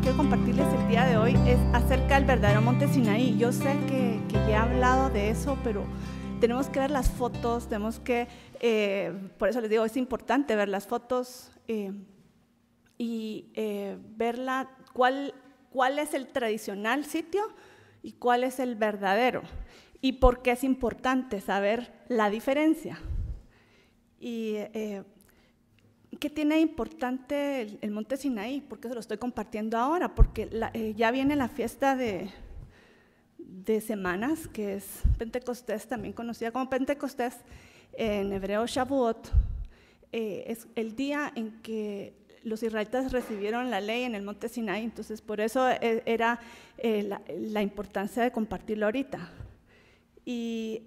quiero compartirles el día de hoy es acerca del verdadero monte Sinaí. Yo sé que, ya he hablado de eso, pero tenemos que ver las fotos, tenemos que, eh, por eso les digo, es importante ver las fotos eh, y eh, ver la, cuál, cuál es el tradicional sitio y cuál es el verdadero. Y por qué es importante saber la diferencia. Y qué tiene importante el, monte Sinaí? ¿Por qué se lo estoy compartiendo ahora? Porque eh, ya viene la fiesta de, de semanas, que es Pentecostés, también conocida como Pentecostés, en hebreo Shavuot, eh, es el día en que los israelitas recibieron la ley en el monte Sinaí, entonces por eso eh, era la, importancia de compartirlo ahorita. Y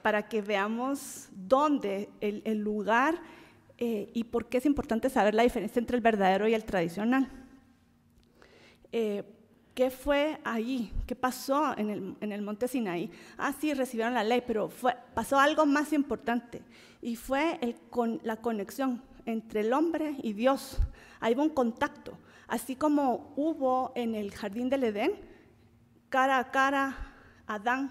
para que veamos dónde, el, el lugar eh, y por qué es importante saber la diferencia entre el verdadero y el tradicional. Eh, ¿Qué fue ahí? ¿Qué pasó en el, monte Sinaí? Ah, sí, recibieron la ley, pero pasó algo más importante y fue con, la conexión entre el hombre y Dios. Ahí hubo un contacto, así como hubo en el jardín del Edén, cara a cara, Adán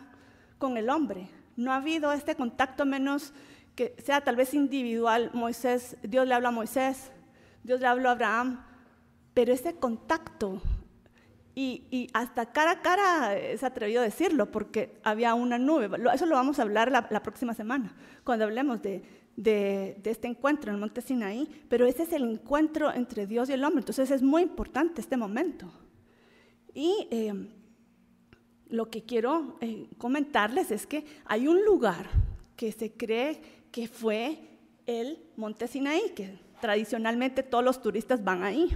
con el hombre. No ha habido este contacto menos que sea tal vez individual, Moisés, Dios le habla a Moisés, Dios le habló a Abraham, pero ese contacto y, hasta cara a cara es atrevido a decirlo porque había una nube. Eso lo vamos a hablar la, próxima semana, cuando hablemos de, de, este encuentro en el monte Sinaí. Pero ese es el encuentro entre Dios y el hombre. Entonces es muy importante este momento. Y eh, lo que quiero eh, comentarles es que hay un lugar que se cree que fue el monte Sinaí, que tradicionalmente todos los turistas van ahí.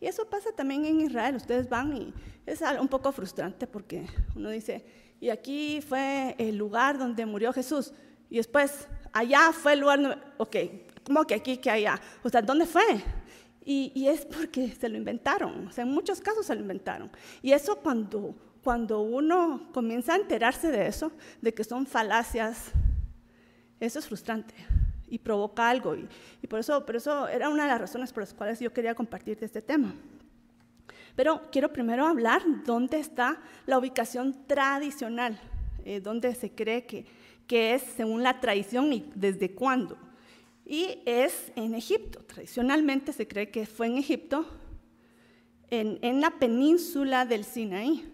Y eso pasa también en Israel, ustedes van y es un poco frustrante porque uno dice, y aquí fue el lugar donde murió Jesús, y después allá fue el lugar, ok, ¿cómo que aquí, que allá? O sea, ¿dónde fue? Y, y, es porque se lo inventaron, o sea, en muchos casos se lo inventaron. Y eso cuando, cuando uno comienza a enterarse de eso, de que son falacias, eso es frustrante y provoca algo. Y, por, eso, por eso era una de las razones por las cuales yo quería compartirte este tema. Pero quiero primero hablar dónde está la ubicación tradicional, eh, dónde se cree que, es según la tradición y desde cuándo. Y es en Egipto. Tradicionalmente se cree que fue en Egipto, en, la península del Sinaí.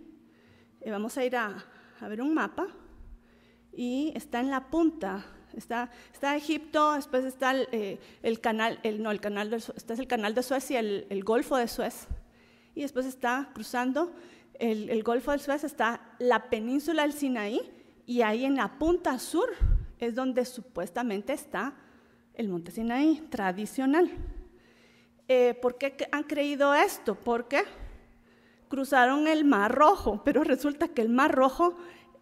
Eh, vamos a ir a ver un mapa. Y está en la punta Está, Egipto, después está el, eh, canal, no, el canal de, este el canal de Suez y el, Golfo de Suez. Y después está cruzando el, Golfo de Suez, está la península del Sinaí y ahí en la punta sur es donde supuestamente está el monte Sinaí, tradicional. Eh, ¿Por qué han creído esto? Porque cruzaron el Mar Rojo, pero resulta que el Mar Rojo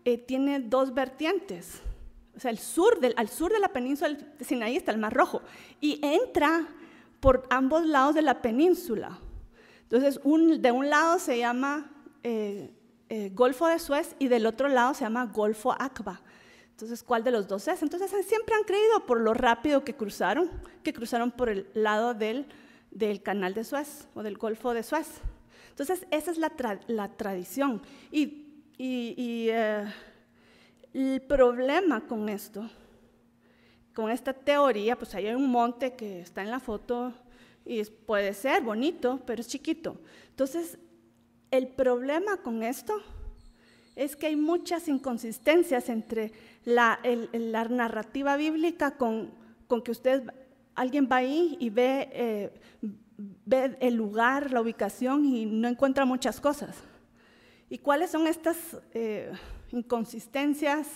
eh, tiene dos vertientes. O sea, el sur del, al sur de la península de Sinaí está el Mar Rojo y entra por ambos lados de la península. Entonces, un, de un lado se llama eh, eh, Golfo de Suez y del otro lado se llama Golfo Aqaba. Entonces, ¿cuál de los dos es? Entonces, siempre han creído por lo rápido que cruzaron, que cruzaron por el lado del, del canal de Suez o del Golfo de Suez. Entonces, esa es la, la tradición. Y, y, eh, el problema con esto, con esta teoría, pues ahí hay un monte que está en la foto y puede ser bonito, pero es chiquito. Entonces, el problema con esto es que hay muchas inconsistencias entre la, narrativa bíblica con, que usted, alguien va ahí y eh, ve, el lugar, la ubicación y no encuentra muchas cosas. ¿Y cuáles son estas... Eh, inconsistencias.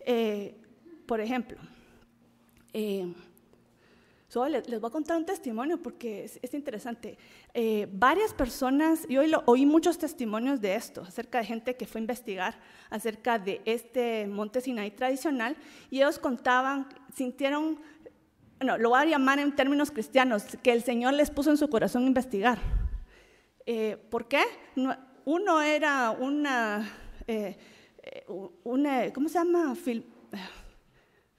Eh, por ejemplo, eh, les, voy a contar un testimonio porque es, interesante. Eh, varias personas, y hoy oí muchos testimonios de esto, acerca de gente que fue a investigar acerca de este monte Sinaí tradicional, y ellos contaban, sintieron, bueno, lo voy a llamar en términos cristianos, que el Señor les puso en su corazón investigar. ¿Por qué? uno era una ¿cómo se llama?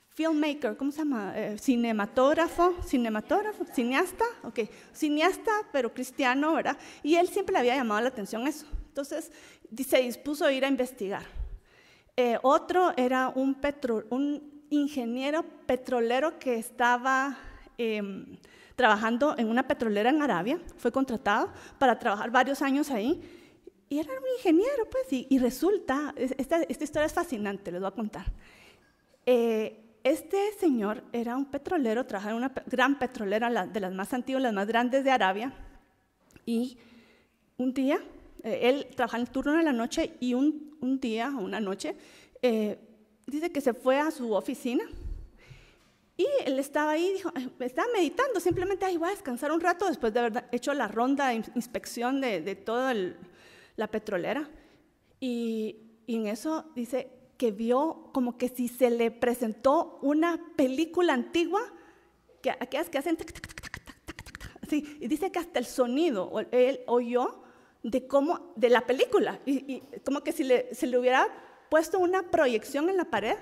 filmmaker, ¿cómo se llama? Eh, cinematógrafo, cinematógrafo, cineasta, ok, cineasta, pero cristiano, ¿verdad? Y él siempre le había llamado la atención eso. Entonces se dispuso a ir a investigar. Eh, otro era un, un ingeniero petrolero que estaba em, trabajando en una petrolera en Arabia, fue contratado para trabajar varios años ahí y era un ingeniero, pues, y, y resulta, esta, historia es fascinante, les voy a contar. Eh, este señor era un petrolero, trabajaba en una gran petrolera de las más antiguas, las más grandes de Arabia, y un día, eh, él trabajaba en el turno de la noche, y un, día día, una noche, eh, dice que se fue a su oficina, y él estaba ahí, dijo, estaba meditando, simplemente, ahí voy a descansar un rato después de haber hecho la ronda de inspección de todo el la petrolera. Y, en eso dice que vio como que si se le presentó una película antigua, que aquellas que hacen así, y dice que hasta el sonido, él oyó de cómo, de la película, y, y como que si le, se le hubiera puesto una proyección en la pared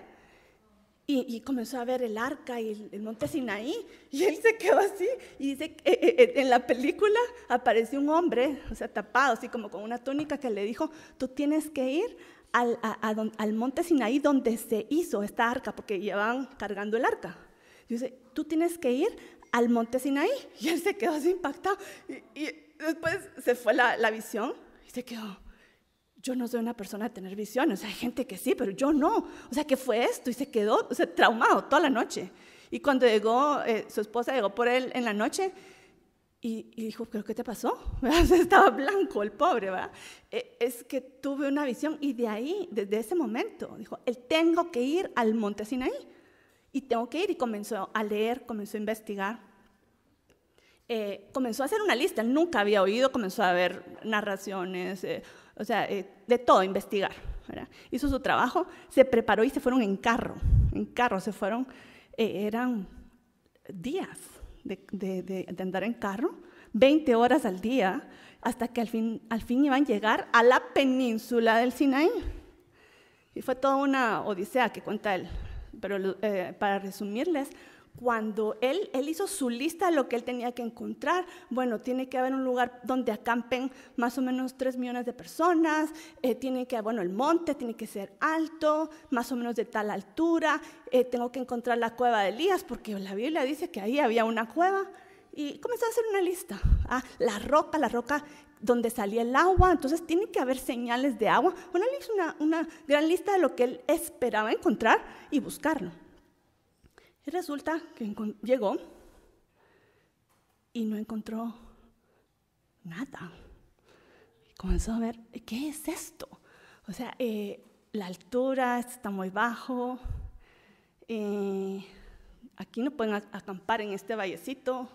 y, comenzó a ver el arca y el, monte Sinaí, y él se quedó así, y dice, eh, eh, eh, en la película apareció un hombre, o sea, tapado, así como con una túnica, que le dijo, tú tienes que ir al, al monte Sinaí donde se hizo esta arca, porque llevaban cargando el arca. Y dice, tú tienes que ir al monte Sinaí, y él se quedó así impactado, y, y después se fue la, la visión, y se quedó, yo no soy una persona de tener visiones, o hay gente que sí, pero yo no. O sea, ¿qué fue esto? Y se quedó, o sea, traumado toda la noche. Y cuando llegó, eh, su esposa llegó por él en la noche y, dijo, ¿pero qué te pasó? estaba blanco el pobre, ¿verdad? Eh, es que tuve una visión y de ahí, desde ese momento, dijo, él tengo que ir al monte Sinaí y tengo que ir y comenzó a leer, comenzó a investigar. Eh, comenzó a hacer una lista, él nunca había oído, comenzó a ver narraciones, eh, o sea, eh, de todo, investigar. Hizo su trabajo, se preparó y se fueron en carro, en carro, se fueron, eh, eran días de, andar en carro, 20 horas al día, hasta que al fin, iban a llegar a la península del Sinaí. Y fue toda una odisea que cuenta él. Pero eh, para resumirles, cuando él, hizo su lista de lo que él tenía que encontrar, bueno, tiene que haber un lugar donde acampen más o menos tres millones de personas, eh, tiene que, bueno, el monte tiene que ser alto, más o menos de tal altura, eh, tengo que encontrar la cueva de Elías, porque la Biblia dice que ahí había una cueva, y comenzó a hacer una lista. Ah, la roca, la roca donde salía el agua, entonces tiene que haber señales de agua. Bueno, él hizo una gran lista de lo que él esperaba encontrar y buscarlo. Y resulta que llegó y no encontró nada. Comenzó a ver, ¿qué es esto? O sea, eh, la altura está muy bajo, eh, aquí no pueden acampar en este vallecito.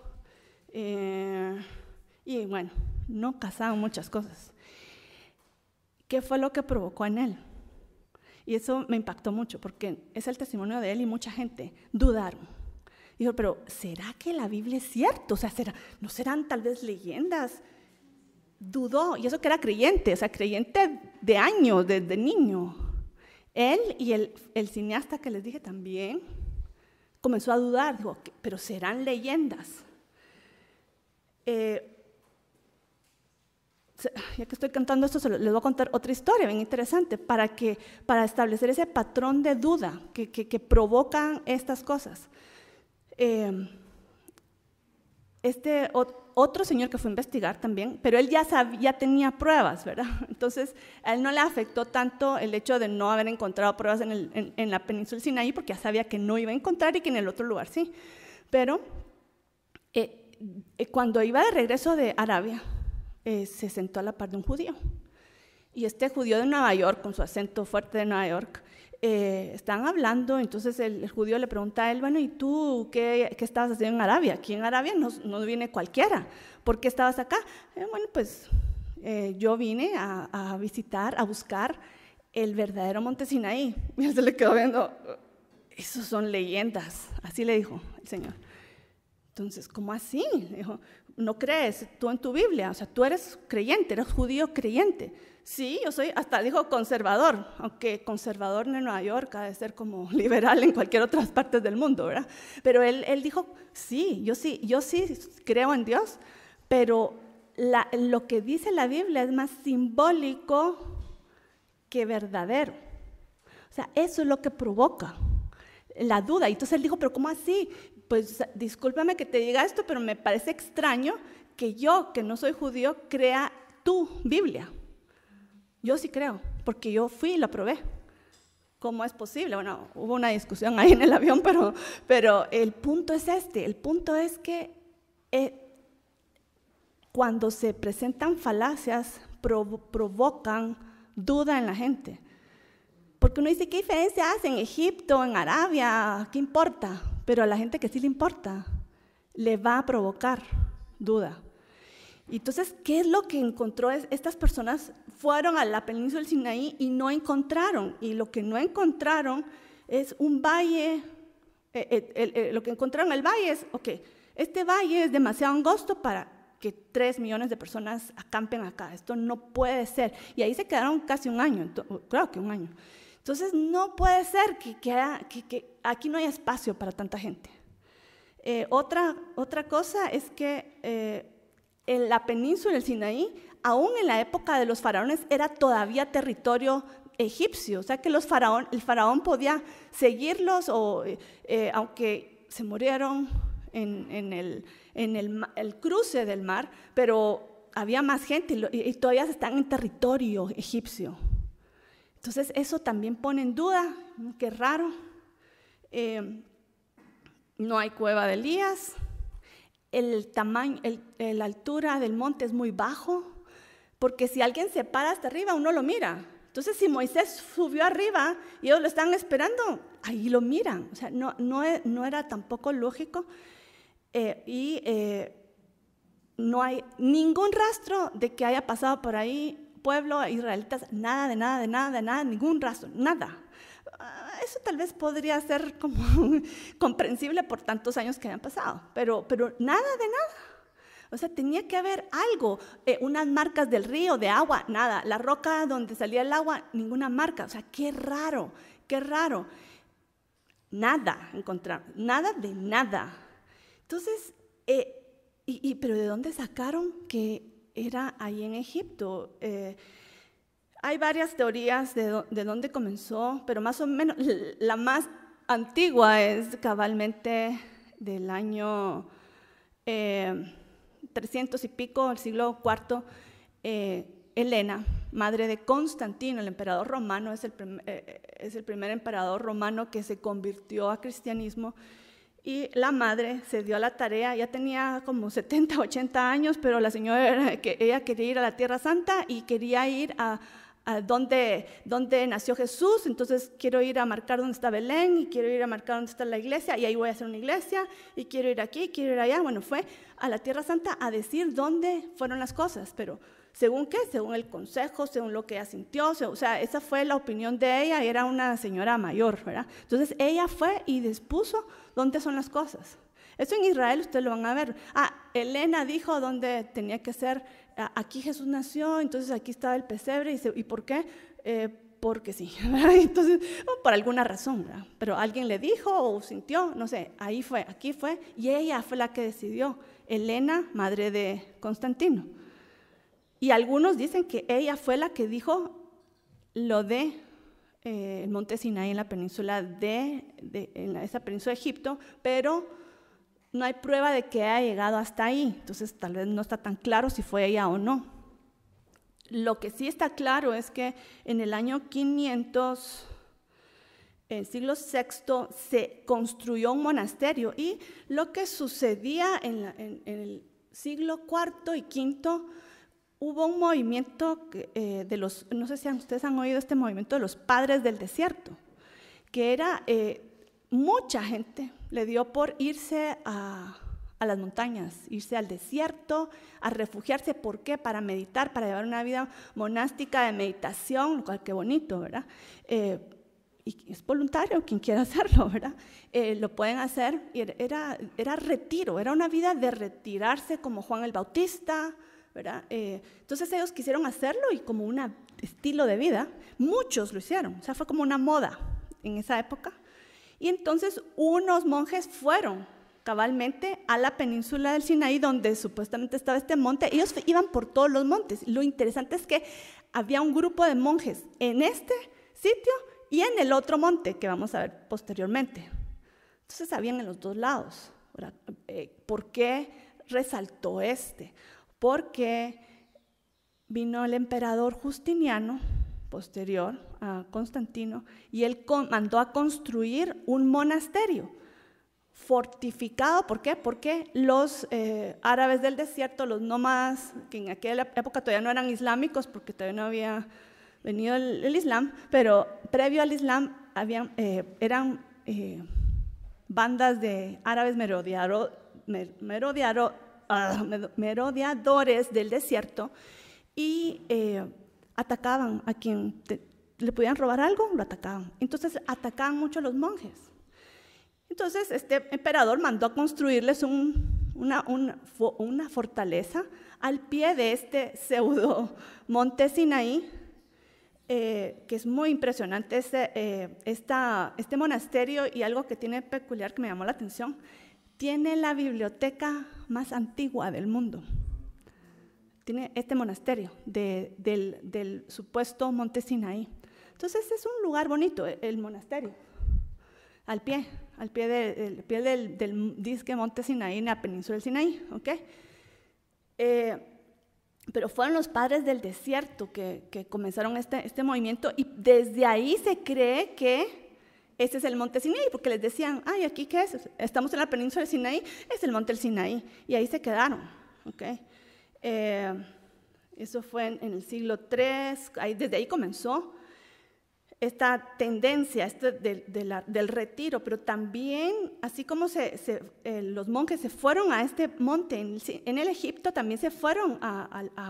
Eh, y bueno, no cazaban muchas cosas. ¿Qué fue lo que provocó en él? Y eso me impactó mucho porque es el testimonio de él y mucha gente dudaron. Dijo, pero ¿será que la Biblia es cierto? O sea, ¿no serán tal vez leyendas? Dudó, y eso que era creyente, o sea, creyente de años, desde niño. Él y el, cineasta que les dije también comenzó a dudar, dijo, pero ¿serán leyendas? Eh, ya que estoy cantando esto, les voy a contar otra historia bien interesante para, que, para establecer ese patrón de duda que, que, provocan estas cosas. Em, este otro señor que fue a investigar también, pero él ya, ya tenía pruebas, ¿verdad? Entonces, a él no le afectó tanto el hecho de no haber encontrado pruebas en, la península Sinaí, porque ya sabía que no iba a encontrar y que en el otro lugar sí. Pero eh, eh, cuando iba de regreso de Arabia, eh, se sentó a la par de un judío. Y este judío de Nueva York, con su acento fuerte de Nueva York, eh, están hablando, entonces el, judío le pregunta a él, bueno, ¿y tú qué, qué estabas haciendo en Arabia? Aquí en Arabia no, viene cualquiera, ¿por qué estabas acá? Eh, bueno, pues eh, yo vine a, visitar, a buscar el verdadero monte Sinaí. Y él se le quedó viendo, esos son leyendas, así le dijo el Señor. Entonces, ¿cómo así? Dijo, no crees tú en tu Biblia, o sea, tú eres creyente, eres judío creyente. Sí, yo soy, hasta dijo conservador, aunque conservador en Nueva York ha de ser como liberal en cualquier otra parte del mundo, ¿verdad? Pero él, dijo, sí, yo sí, yo sí creo en Dios, pero lo que dice la Biblia es más simbólico que verdadero. O sea, eso es lo que provoca la duda. Y entonces él dijo, pero ¿cómo así? pues discúlpame que te diga esto, pero me parece extraño que yo, que no soy judío, crea tu Biblia. Yo sí creo, porque yo fui y la probé. ¿Cómo es posible? Bueno, hubo una discusión ahí en el avión, pero, pero el punto es este, el punto es que eh, cuando se presentan falacias provocan duda en la gente. Porque uno dice, ¿qué diferencia hace en Egipto, en Arabia? ¿Qué importa? pero a la gente que sí le importa le va a provocar duda. Entonces, ¿qué es lo que encontró? Estas personas fueron a la península del Sinaí y no encontraron, y lo que no encontraron es un valle, eh, eh, eh, lo que encontraron en el valle es, ok, este valle es demasiado angosto para que tres millones de personas acampen acá, esto no puede ser. Y ahí se quedaron casi un año, claro que un año. Entonces, no puede ser que, aquí no haya espacio para tanta gente. Eh, otra, cosa es que eh, en la península del Sinaí, aún en la época de los faraones, era todavía territorio egipcio, o sea que los el faraón podía seguirlos, o, eh, aunque se murieron en, el, cruce del mar, pero había más gente y todavía están en territorio egipcio. Entonces eso también pone en duda, qué raro. Eh, no hay cueva de Elías, el tamaño, la altura del monte es muy bajo, porque si alguien se para hasta arriba, uno lo mira. Entonces, si Moisés subió arriba y ellos lo están esperando, ahí lo miran. O sea, no, e, era tampoco lógico. Eh, y eh, no hay ningún rastro de que haya pasado por ahí pueblo israelitas, nada de nada, de nada, de nada, ningún rastro, nada. Ah, eso tal vez podría ser como comprensible por tantos años que han pasado, pero, pero nada de nada. O sea, tenía que haber algo, eh, unas marcas del río, de agua, nada. La roca donde salía el agua, ninguna marca. O sea, qué raro, qué raro. Nada encontrar, nada de nada. Entonces, eh, y, y, pero ¿de dónde sacaron que era ahí en Egipto. Eh, hay varias teorías de, dónde comenzó, pero más o menos la más antigua es cabalmente del año 300 eh, y pico, el siglo IV. Eh, Elena, madre de Constantino, el emperador romano, es el, es el primer emperador romano que se convirtió a cristianismo. Y la madre se dio a la tarea, ya tenía como 70, 80 años, pero la señora, que ella quería ir a la Tierra Santa y quería ir a, donde, donde nació Jesús, entonces quiero ir a marcar dónde está Belén, y quiero ir a marcar dónde está la iglesia, y ahí voy a hacer una iglesia, y quiero ir aquí, quiero ir allá. Bueno, fue a la Tierra Santa a decir dónde fueron las cosas, pero ¿Según qué? Según el consejo, según lo que ella sintió. O sea, esa fue la opinión de ella, era una señora mayor, ¿verdad? Entonces ella fue y dispuso dónde son las cosas. Eso en Israel ustedes lo van a ver. Ah, Elena dijo dónde tenía que ser, ah, aquí Jesús nació, entonces aquí estaba el pesebre, y, ¿y por qué? Eh, porque sí, ¿verdad? Entonces, oh, por alguna razón, ¿verdad? Pero alguien le dijo o sintió, no sé, ahí fue, aquí fue, y ella fue la que decidió, Elena, madre de Constantino. Y algunos dicen que ella fue la que dijo lo de eh, el monte Sinai en la península de, en esa península Egipto, pero no hay prueba de que haya llegado hasta ahí. Entonces tal vez no está tan claro si fue ella o no. Lo que sí está claro es que en el año 500 en el siglo VI se construyó un monasterio y lo que sucedía en, en el siglo IV y V hubo un movimiento eh, de los, no sé si ustedes han oído este movimiento de los padres del desierto, que era, eh, mucha gente le dio por irse a, las montañas, irse al desierto, a refugiarse. ¿Por qué? Para meditar, para llevar una vida monástica de meditación, lo cual qué bonito, ¿verdad? Eh, y es voluntario quien quiera hacerlo, ¿verdad? lo pueden hacer. Era, era retiro, era una vida de retirarse como Juan el Bautista, ¿verdad? Eh, entonces ellos quisieron hacerlo y como un estilo de vida, muchos lo hicieron, o sea, fue como una moda en esa época. Y entonces unos monjes fueron cabalmente a la península del Sinaí, donde supuestamente estaba este monte. Ellos iban por todos los montes. Lo interesante es que había un grupo de monjes en este sitio y en el otro monte, que vamos a ver posteriormente. Entonces habían en los dos lados. Eh, ¿Por qué resaltó este? porque vino el emperador Justiniano, posterior a Constantino, y él mandó a construir un monasterio fortificado. ¿Por qué? Porque los eh, árabes del desierto, los nómadas, que en aquella época todavía no eran islámicos porque todavía no había venido el, Islam, pero previo al Islam eh, eran eh, bandas de árabes merodiaro Ah, merodeadores del desierto y eh, atacaban a quien le podían robar algo, lo atacaban. Entonces atacaban mucho a los monjes. Entonces este emperador mandó a construirles una, fortaleza al pie de este pseudo monte Sinaí, eh, que es muy impresionante este, este monasterio y algo que tiene peculiar que me llamó la atención, tiene la biblioteca más antigua del mundo. Tiene este monasterio del, supuesto monte Sinaí. Entonces es un lugar bonito, e, el monasterio, al pie, al pie, pie del, del, disque monte Sinaí en la península del Sinaí. ¿okay? Eh, pero fueron los padres del desierto que, que comenzaron este, este movimiento y desde ahí se cree que este es el monte Sinaí, porque les decían, ay, ¿aquí qué es? Estamos en la península del Sinaí, es el monte del Sinaí. Y ahí se quedaron. Eh, eso fue en, el siglo III, ahí, desde ahí comenzó esta tendencia este del retiro, pero también, así como eh, los monjes se fueron a este monte en el, Egipto, también se fueron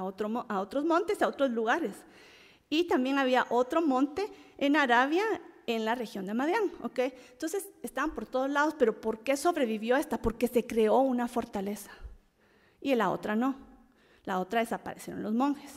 otro, a otros montes, a otros lugares. Y también había otro monte en Arabia en la región de Madián, ¿ok? Entonces estaban por todos lados, pero ¿por qué sobrevivió esta? Porque se creó una fortaleza y la otra no. La otra desaparecieron los monjes.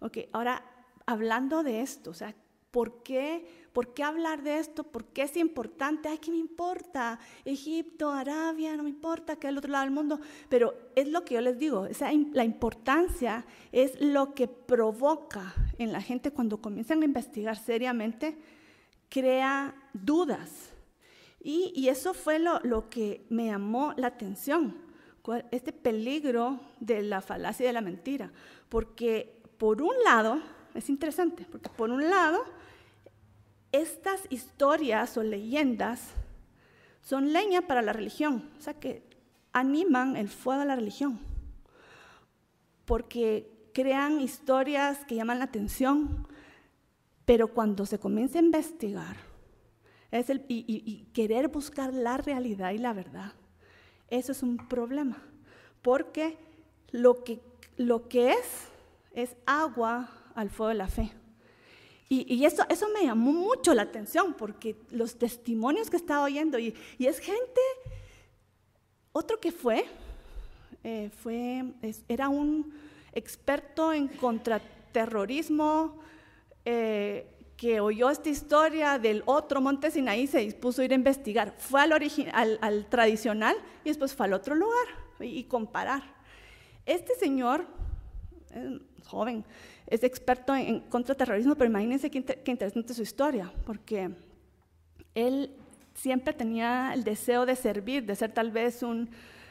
Ok, ahora hablando de esto, o sea, ¿por qué, ¿por qué hablar de esto? ¿Por qué es importante? Ay, ¿qué me importa? Egipto, Arabia, no me importa, que es el otro lado del mundo. Pero es lo que yo les digo, o sea, la importancia es lo que provoca en la gente cuando comienzan a investigar seriamente crea dudas. Y, eso fue lo, lo, que me llamó la atención, este peligro de la falacia de la mentira. Porque por un lado, es interesante, porque por un lado, estas historias o leyendas son leña para la religión, o sea que animan el fuego a la religión, porque crean historias que llaman la atención, pero cuando se comienza a investigar es y, querer buscar la realidad y la verdad, eso es un problema, porque lo que, lo que es es agua al fuego de la fe. Y, eso, eso me llamó mucho la atención, porque los testimonios que estaba oyendo, y, es gente, otro que fue, eh, fue era un experto en contraterrorismo, eh, que oyó esta historia del otro monte Sinaí se dispuso a ir a investigar. Fue al, al tradicional y después fue al otro lugar y, comparar. Este señor, eh, joven, es experto en, contraterrorismo, pero imagínense qué, interesante su historia, porque él siempre tenía el deseo de servir, de ser tal vez un,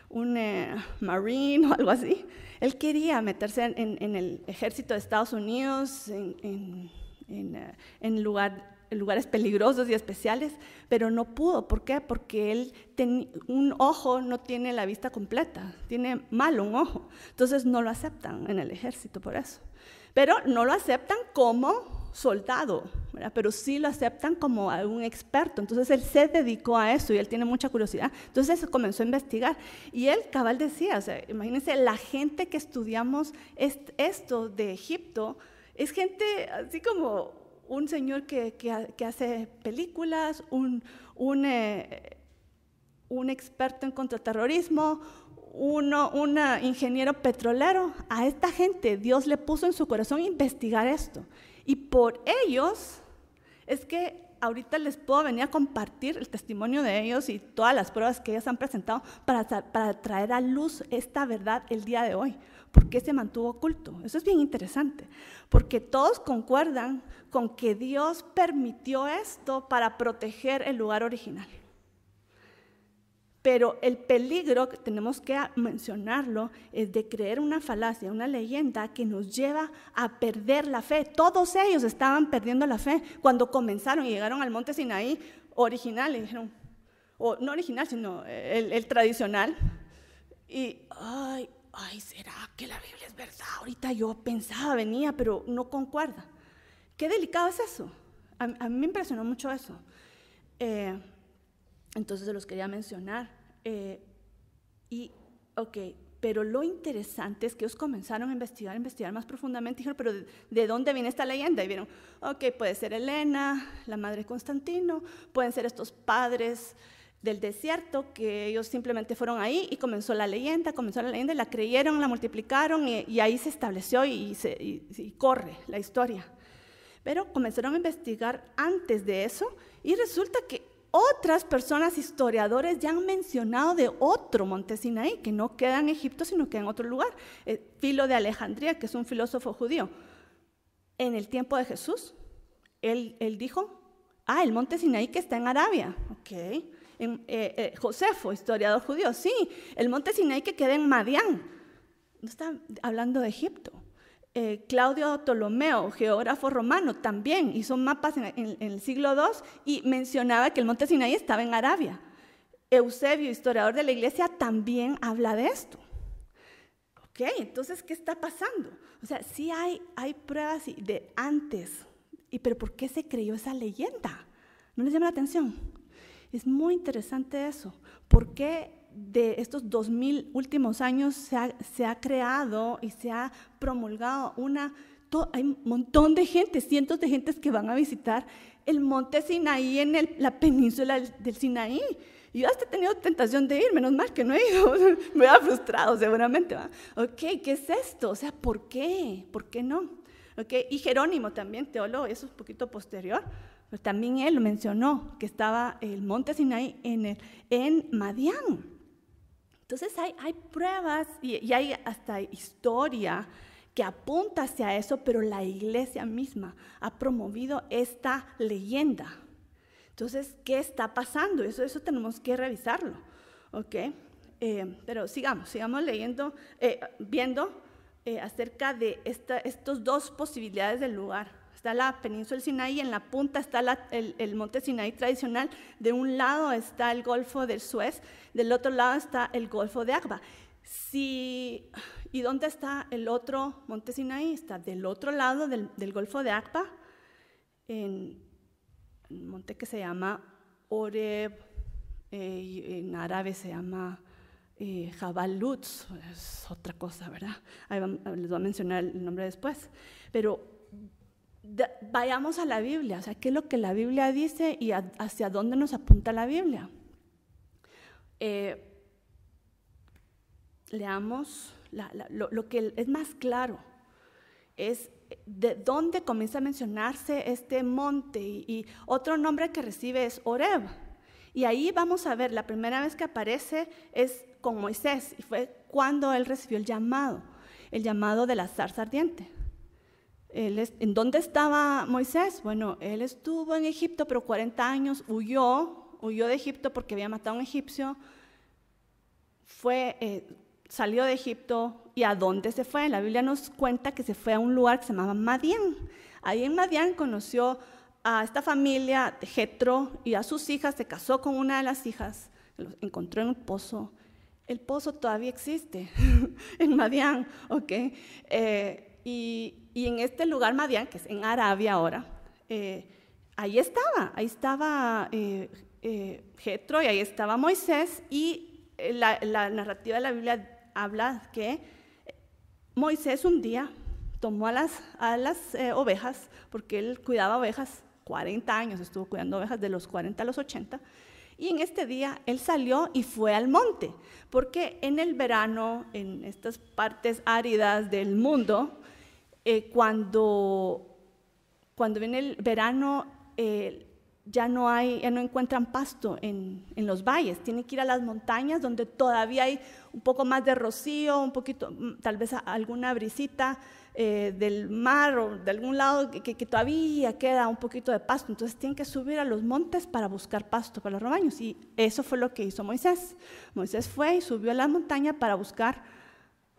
un eh, marine o algo así. Él quería meterse en, el ejército de Estados Unidos, en en, eh, en lugares peligrosos y especiales, pero no pudo. ¿Por qué? Porque él tiene un ojo no tiene la vista completa, tiene mal un ojo. Entonces no lo aceptan en el ejército por eso. Pero no lo aceptan como soldado, pero sí lo aceptan como un experto. Entonces él se dedicó a eso y él tiene mucha curiosidad. Entonces comenzó a investigar. Y él, cabal, decía, imagínense la gente que estudiamos esto de Egipto, es gente así como un señor que, hace películas, eh, un, experto en contraterrorismo, un ingeniero petrolero. A esta gente Dios le puso en su corazón investigar esto. Y por ellos es que ahorita les puedo venir a compartir el testimonio de ellos y todas las pruebas que ellos han presentado para traer a luz esta verdad el día de hoy. ¿Por qué se mantuvo oculto? Eso es bien interesante, porque todos concuerdan con que Dios permitió esto para proteger el lugar original. Pero el peligro, que tenemos que mencionarlo, es de creer una falacia, una leyenda que nos lleva a perder la fe. Todos ellos estaban perdiendo la fe cuando comenzaron y llegaron al monte Sinaí original, dijeron, o no original, sino el, el tradicional. Y, ay, ay, ¿será que la Biblia es verdad? Ahorita yo pensaba, venía, pero no concuerda. Qué delicado es eso. A, mí me impresionó mucho eso. Eh, entonces se los quería mencionar. Eh, y, ok, pero lo interesante es que ellos comenzaron a investigar, a investigar más profundamente. Dijeron, pero de, dónde viene esta leyenda? Y vieron, ok, puede ser Elena, la madre de Constantino, pueden ser estos padres del desierto, que ellos simplemente fueron ahí y comenzó la leyenda, comenzó la leyenda, la creyeron, la multiplicaron y, ahí se estableció y, corre la historia. Pero comenzaron a investigar antes de eso y resulta que otras personas, historiadores, ya han mencionado de otro monte Sinaí, que no queda en Egipto, sino que en otro lugar. Eh, Filo de Alejandría, que es un filósofo judío. En el tiempo de Jesús, él, él dijo, ah, el monte Sinaí que está en Arabia. Ok. Eh, eh, Josefo, historiador judío, sí, el monte Sinai que queda en Madián. No está hablando de Egipto. Eh, Claudio Ptolomeo, geógrafo romano, también hizo mapas en, el siglo II y mencionaba que el monte Sinai estaba en Arabia. Eusebio, historiador de la iglesia, también habla de esto. ¿Ok? Entonces, ¿qué está pasando? O sea, sí hay, pruebas de antes, y, pero ¿por qué se creyó esa leyenda? ¿No les llama la atención? Es muy interesante eso. porque de estos 2000 últimos años se ha, creado y se ha promulgado una... hay un montón de gente, cientos de gente que van a visitar el monte Sinaí en la península del Sinaí. yo hasta he tenido tentación de ir, menos mal que no he ido, me ha frustrado seguramente. ¿va? Ok, ¿qué es esto? O sea, ¿por qué? ¿Por qué no? Okay, y Jerónimo también, teólogo, eso es un poquito posterior, también él mencionó que estaba el monte Sinai en, Madián. Entonces hay, hay pruebas y, hay hasta historia que apunta hacia eso, pero la iglesia misma ha promovido esta leyenda. Entonces, ¿qué está pasando? Eso, eso tenemos que revisarlo. ¿ok? Eh, pero sigamos, sigamos leyendo, eh, viendo eh, acerca de estas dos posibilidades del lugar está la península del Sinaí, en la punta está el, monte Sinaí tradicional, de un lado está el Golfo del Suez, del otro lado está el Golfo de Agba. ¿Y dónde está el otro monte Sinaí? Está del otro lado del, Golfo de Agba, en un monte que se llama Oreb, eh, en árabe se llama eh, Jabal Lutz, es otra cosa, ¿verdad? les voy a mencionar el nombre después. Pero vayamos a la Biblia, o sea, qué es lo que la Biblia dice y hacia dónde nos apunta la Biblia. Eh, leamos lo, que es más claro, es de dónde comienza a mencionarse este monte y, otro nombre que recibe es Oreb. Y ahí vamos a ver, la primera vez que aparece es con Moisés y fue cuando él recibió el llamado, el llamado de la zarza ardiente. ¿En dónde estaba Moisés? Bueno, él estuvo en Egipto, pero 40 años huyó, huyó de Egipto porque había matado a un egipcio. Fue, eh, salió de Egipto y a dónde se fue. La Biblia nos cuenta que se fue a un lugar que se llamaba Madián. Ahí en Madián conoció a esta familia de Jetro y a sus hijas, se casó con una de las hijas, los encontró en un pozo. El pozo todavía existe en Madián, ¿ok? Eh, y, en este lugar Madián, que es en Arabia ahora, eh, ahí estaba, ahí estaba eh, eh, Jetro y ahí estaba Moisés y la, narrativa de la Biblia habla que Moisés un día tomó a las, ovejas, porque él cuidaba ovejas 40 años, estuvo cuidando ovejas de los 40 a los 80, y en este día él salió y fue al monte, porque en el verano, en estas partes áridas del mundo, eh, cuando, cuando viene el verano, eh, ya no hay, ya no encuentran pasto en, en, los valles, tienen que ir a las montañas donde todavía hay un poco más de rocío, un poquito, mm, tal vez alguna brisita eh, del mar o de algún lado que, que, todavía queda un poquito de pasto, entonces tienen que subir a los montes para buscar pasto para los rebaños y eso fue lo que hizo Moisés. Moisés fue y subió a la montaña para buscar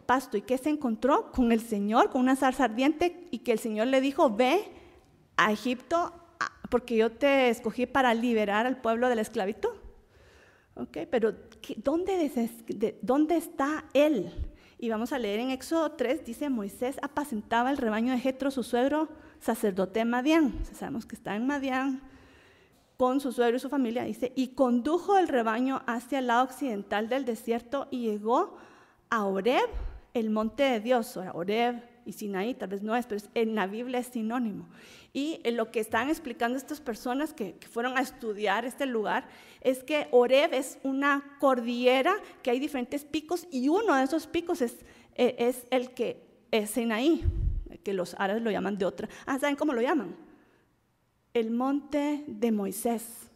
pasto. ¿Y que se encontró? Con el Señor, con una zarza ardiente, y que el Señor le dijo, ve a Egipto, ah, porque yo te escogí para liberar al pueblo de la esclavitud. ¿Ok? Pero ¿dónde, ¿dónde está Él? Y vamos a leer en Éxodo 3, dice, Moisés apacentaba el rebaño de Jetro, su suegro, sacerdote de Madián. sabemos que está en Madián con su suegro y su familia, dice, y condujo el rebaño hacia el lado occidental del desierto y llegó a Oreb, el monte de Dios, Oreb y Sinaí, tal vez no es, pero en la Biblia es sinónimo. Y lo que están explicando estas personas que, fueron a estudiar este lugar es que Oreb es una cordillera que hay diferentes picos y uno de esos picos es, eh, es el que es Sinaí, que los árabes lo llaman de otra. Ah, ¿saben cómo lo llaman? El monte de Moisés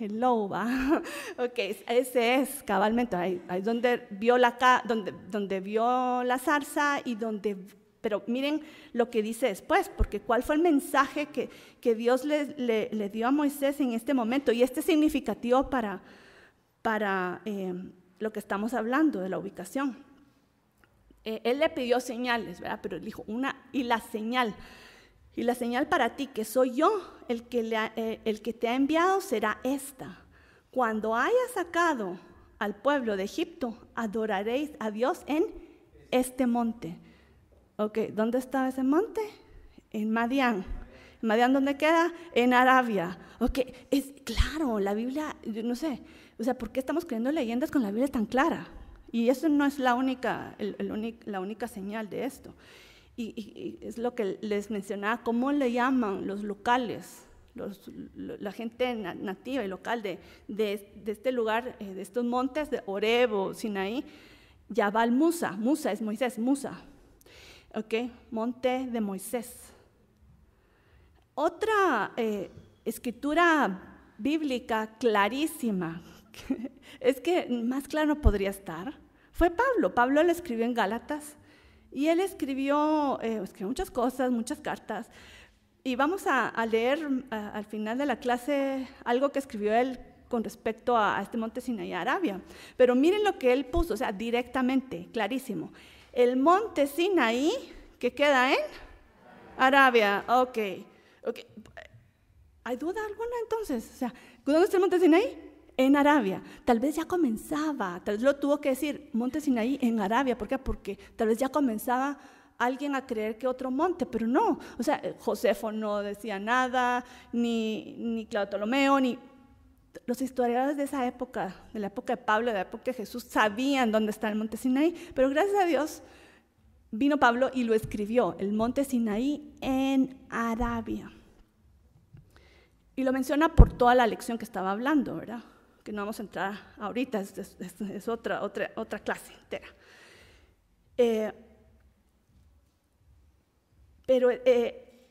hello, va. ok, ese es cabalmente, ahí, donde vio, la, donde, donde vio la zarza y donde... Pero miren lo que dice después, porque cuál fue el mensaje que, Dios le, dio a Moisés en este momento. Y este es significativo para, para eh, lo que estamos hablando de la ubicación. Eh, él le pidió señales, ¿verdad? Pero él dijo una, y la señal y la señal para ti, que soy yo el que, eh, el que te ha enviado, será esta. Cuando hayas sacado al pueblo de Egipto, adoraréis a Dios en este monte. Ok, ¿dónde está ese monte? En Madián. ¿En Madián dónde queda? En Arabia. Ok, es claro, la Biblia, no sé, o sea, ¿por qué estamos creyendo leyendas con la Biblia tan clara? Y eso no es la única, la única señal de esto. Y, es lo que les mencionaba, cómo le llaman los locales, la gente nativa y local de, este lugar, eh, de estos montes de Orebo, Sinaí, Yabal Musa, Musa es Moisés, Musa, ¿ok? Monte de Moisés. Otra eh, escritura bíblica clarísima, es que más claro podría estar, fue Pablo. Pablo lo escribió en Gálatas y él escribió, eh, escribió muchas cosas, muchas cartas. Y vamos a, leer al final de la clase algo que escribió él con respecto a, este monte Sinaí, Arabia. Pero miren lo que él puso, o sea, directamente, clarísimo. El monte Sinaí que queda en Arabia, ok. ¿Hay duda alguna entonces? O sea, ¿dónde está el monte Sinaí? en Arabia. Tal vez ya comenzaba, tal vez lo tuvo que decir Monte Sinaí en Arabia. ¿Por qué? Porque tal vez ya comenzaba alguien a creer que otro monte, pero no. O sea, eh, Josefo no decía nada, ni, ni Claudio Ptolomeo, ni... Los historiadores de esa época, de la época de Pablo, de la época de Jesús, sabían dónde está el monte Sinaí, pero gracias a Dios vino Pablo y lo escribió, el monte Sinaí en Arabia. Y lo menciona por toda la lección que estaba hablando, ¿verdad? que no vamos a entrar ahorita, es, otra, otra, otra clase entera. Eh, pero eh,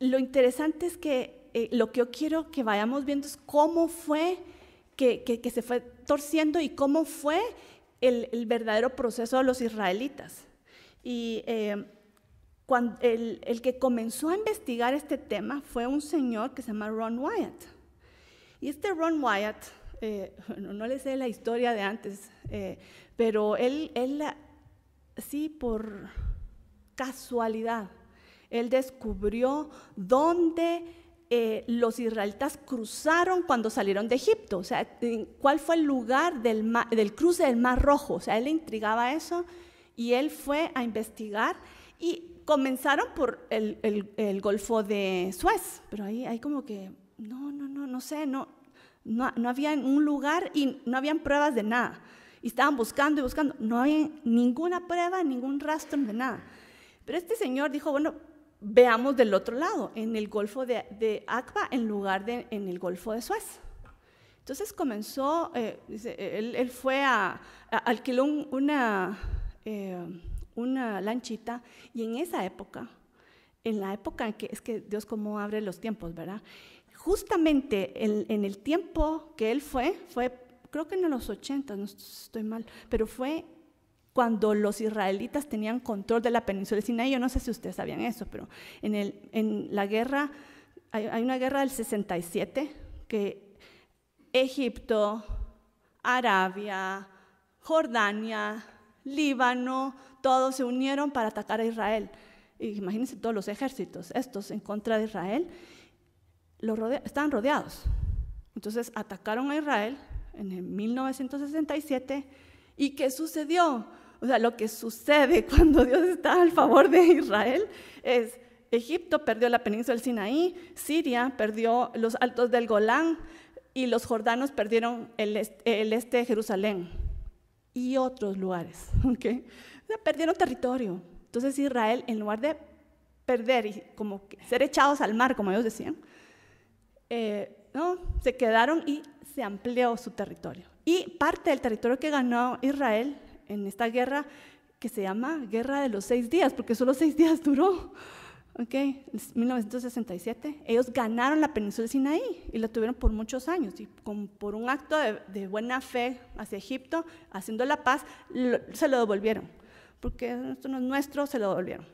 lo interesante es que eh, lo que yo quiero que vayamos viendo es cómo fue que, se fue torciendo y cómo fue el, verdadero proceso de los israelitas. Y cuando el que comenzó a investigar este tema fue un señor que se llama Ron Wyatt. Y este Ron Wyatt, eh, no le sé la historia de antes, eh, pero él, sí, por casualidad, él descubrió dónde eh, los israelitas cruzaron cuando salieron de Egipto, o sea, cuál fue el lugar del, cruce del Mar Rojo, o sea, él le intrigaba eso y él fue a investigar y comenzaron por el, el Golfo de Suez, pero ahí hay como que no, no, no, no sé, no, no, no había un lugar y no habían pruebas de nada. Y estaban buscando y buscando, no había ninguna prueba, ningún rastro de nada. Pero este señor dijo, bueno, veamos del otro lado, en el Golfo de, de en lugar de en el Golfo de Suez. Entonces comenzó, eh, eh, él, fue a, alquiló una, eh, una lanchita y en esa época, en la época en que es que Dios cómo abre los tiempos, ¿verdad? justamente en, el tiempo que él fue, fue creo que en los 80, no estoy mal, pero fue cuando los israelitas tenían control de la península de Sinaí. Yo no sé si ustedes sabían eso, pero en, la guerra, hay, hay una guerra del 67 que Egipto, Arabia, Jordania, Líbano, todos se unieron para atacar a Israel. Imagínense todos los ejércitos, estos en contra de Israel estaban rodeados. Entonces atacaron a Israel en el 1967 y ¿qué sucedió? O sea, lo que sucede cuando Dios está al favor de Israel es Egipto perdió la península del Sinaí, Siria perdió los altos del Golán y los jordanos perdieron el este, de Jerusalén y otros lugares. ¿okay? O sea, perdieron territorio. Entonces Israel, en lugar de perder y como ser echados al mar, como ellos decían, eh, ¿no? se quedaron y se amplió su territorio. Y parte del territorio que ganó Israel en esta guerra, que se llama Guerra de los Seis Días, porque solo seis días duró, 1967, ellos ganaron la península de Sinaí y la tuvieron por muchos años. Y con, por un acto de, buena fe hacia Egipto, haciendo la paz, se lo devolvieron. Porque esto no es nuestro, se lo devolvieron.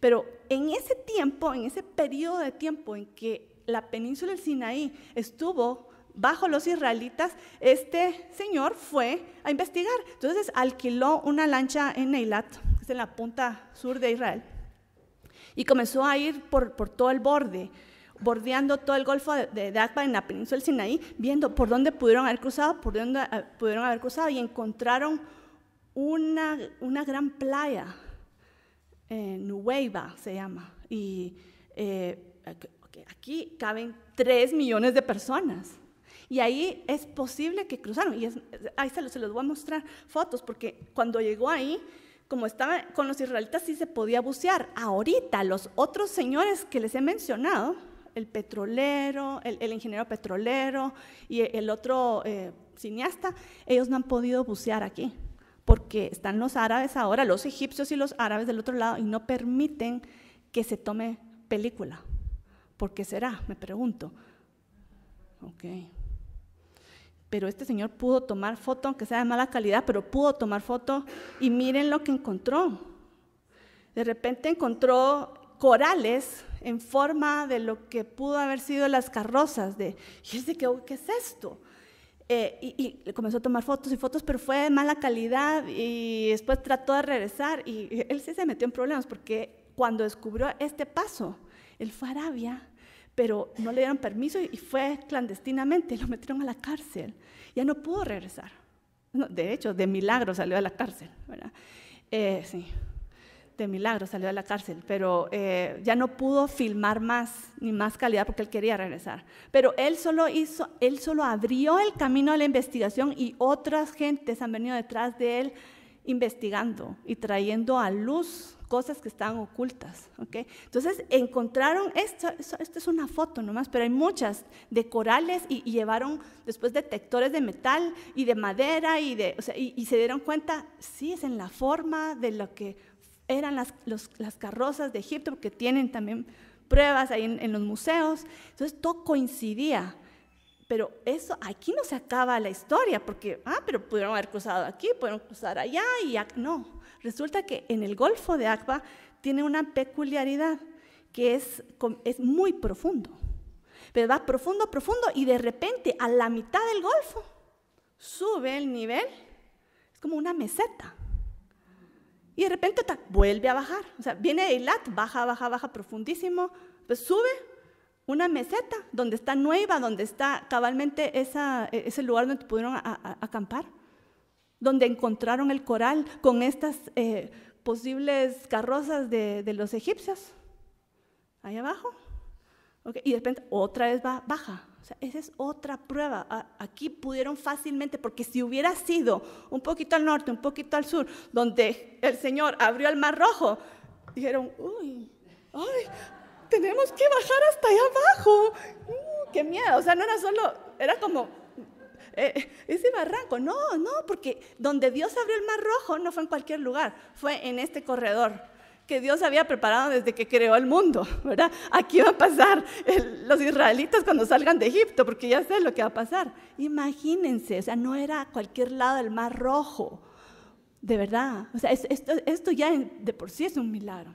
Pero en ese tiempo, en ese periodo de tiempo en que la península del Sinaí estuvo bajo los israelitas, este señor fue a investigar. Entonces alquiló una lancha en Eilat, que es en la punta sur de Israel, y comenzó a ir por, todo el borde, bordeando todo el Golfo de Dagba en la península del Sinaí, viendo por dónde pudieron haber cruzado, por dónde eh, pudieron haber cruzado, y encontraron una, una gran playa, en eh, Nueva se llama, y... Eh, aquí caben 3 millones de personas. Y ahí es posible que cruzaron. Y ahí se los, voy a mostrar fotos, porque cuando llegó ahí, como estaba con los israelitas, sí se podía bucear. Ahorita los otros señores que les he mencionado, el petrolero, el, ingeniero petrolero y el otro eh, cineasta, ellos no han podido bucear aquí, porque están los árabes ahora, los egipcios y los árabes del otro lado, y no permiten que se tome película. ¿Por qué será? Me pregunto. Ok. Pero este señor pudo tomar foto, aunque sea de mala calidad, pero pudo tomar foto y miren lo que encontró. De repente encontró corales en forma de lo que pudo haber sido las carrozas de, y que, ¿qué es esto? Eh, y, y, comenzó a tomar fotos y fotos, pero fue de mala calidad y después trató de regresar y él sí se metió en problemas porque cuando descubrió este paso, él fue a Arabia pero no le dieron permiso y fue clandestinamente, lo metieron a la cárcel. Ya no pudo regresar. de hecho, de milagro salió a la cárcel, ¿verdad? Eh, sí, de milagro salió a la cárcel, pero eh, ya no pudo filmar más ni más calidad porque él quería regresar. Pero él solo hizo, él solo abrió el camino a la investigación y otras gentes han venido detrás de él investigando y trayendo a luz cosas que estaban ocultas. ¿okay? Entonces encontraron, esto, esto, es una foto nomás, pero hay muchas de corales y, llevaron después detectores de metal y de madera y, de, o sea, y, se dieron cuenta, sí, es en la forma de lo que eran las, las carrozas de Egipto, porque tienen también pruebas ahí en, los museos. Entonces todo coincidía. Pero eso, aquí no se acaba la historia, porque, ah, pero pudieron haber cruzado aquí, pudieron cruzar allá y ya, No, Resulta que en el Golfo de Aqaba tiene una peculiaridad que es, muy profundo. Pero va profundo, profundo y de repente a la mitad del golfo sube el nivel, es como una meseta. Y de repente vuelve a bajar. O sea, viene Eilat, baja, baja, baja profundísimo, pues sube una meseta donde está Nueva, donde está cabalmente e, ese lugar donde pudieron acampar donde encontraron el coral con estas eh, posibles carrozas de, de, los egipcios. Ahí abajo. Y de repente otra vez va, baja. O sea, esa es otra prueba. Aquí pudieron fácilmente, porque si hubiera sido un poquito al norte, un poquito al sur, donde el Señor abrió el mar rojo, dijeron, uy, ay, tenemos que bajar hasta allá abajo. Mm, ¡Qué miedo! O sea, no era solo, era como, eh, eh, ese barranco. No, no, porque donde Dios abrió el mar rojo no fue en cualquier lugar, fue en este corredor que Dios había preparado desde que creó el mundo, ¿verdad? Aquí va a pasar los israelitas cuando salgan de Egipto, porque ya sé lo que va a pasar. Imagínense, o sea, no era cualquier lado del mar rojo, de verdad. O sea, esto, ya de por sí es un milagro.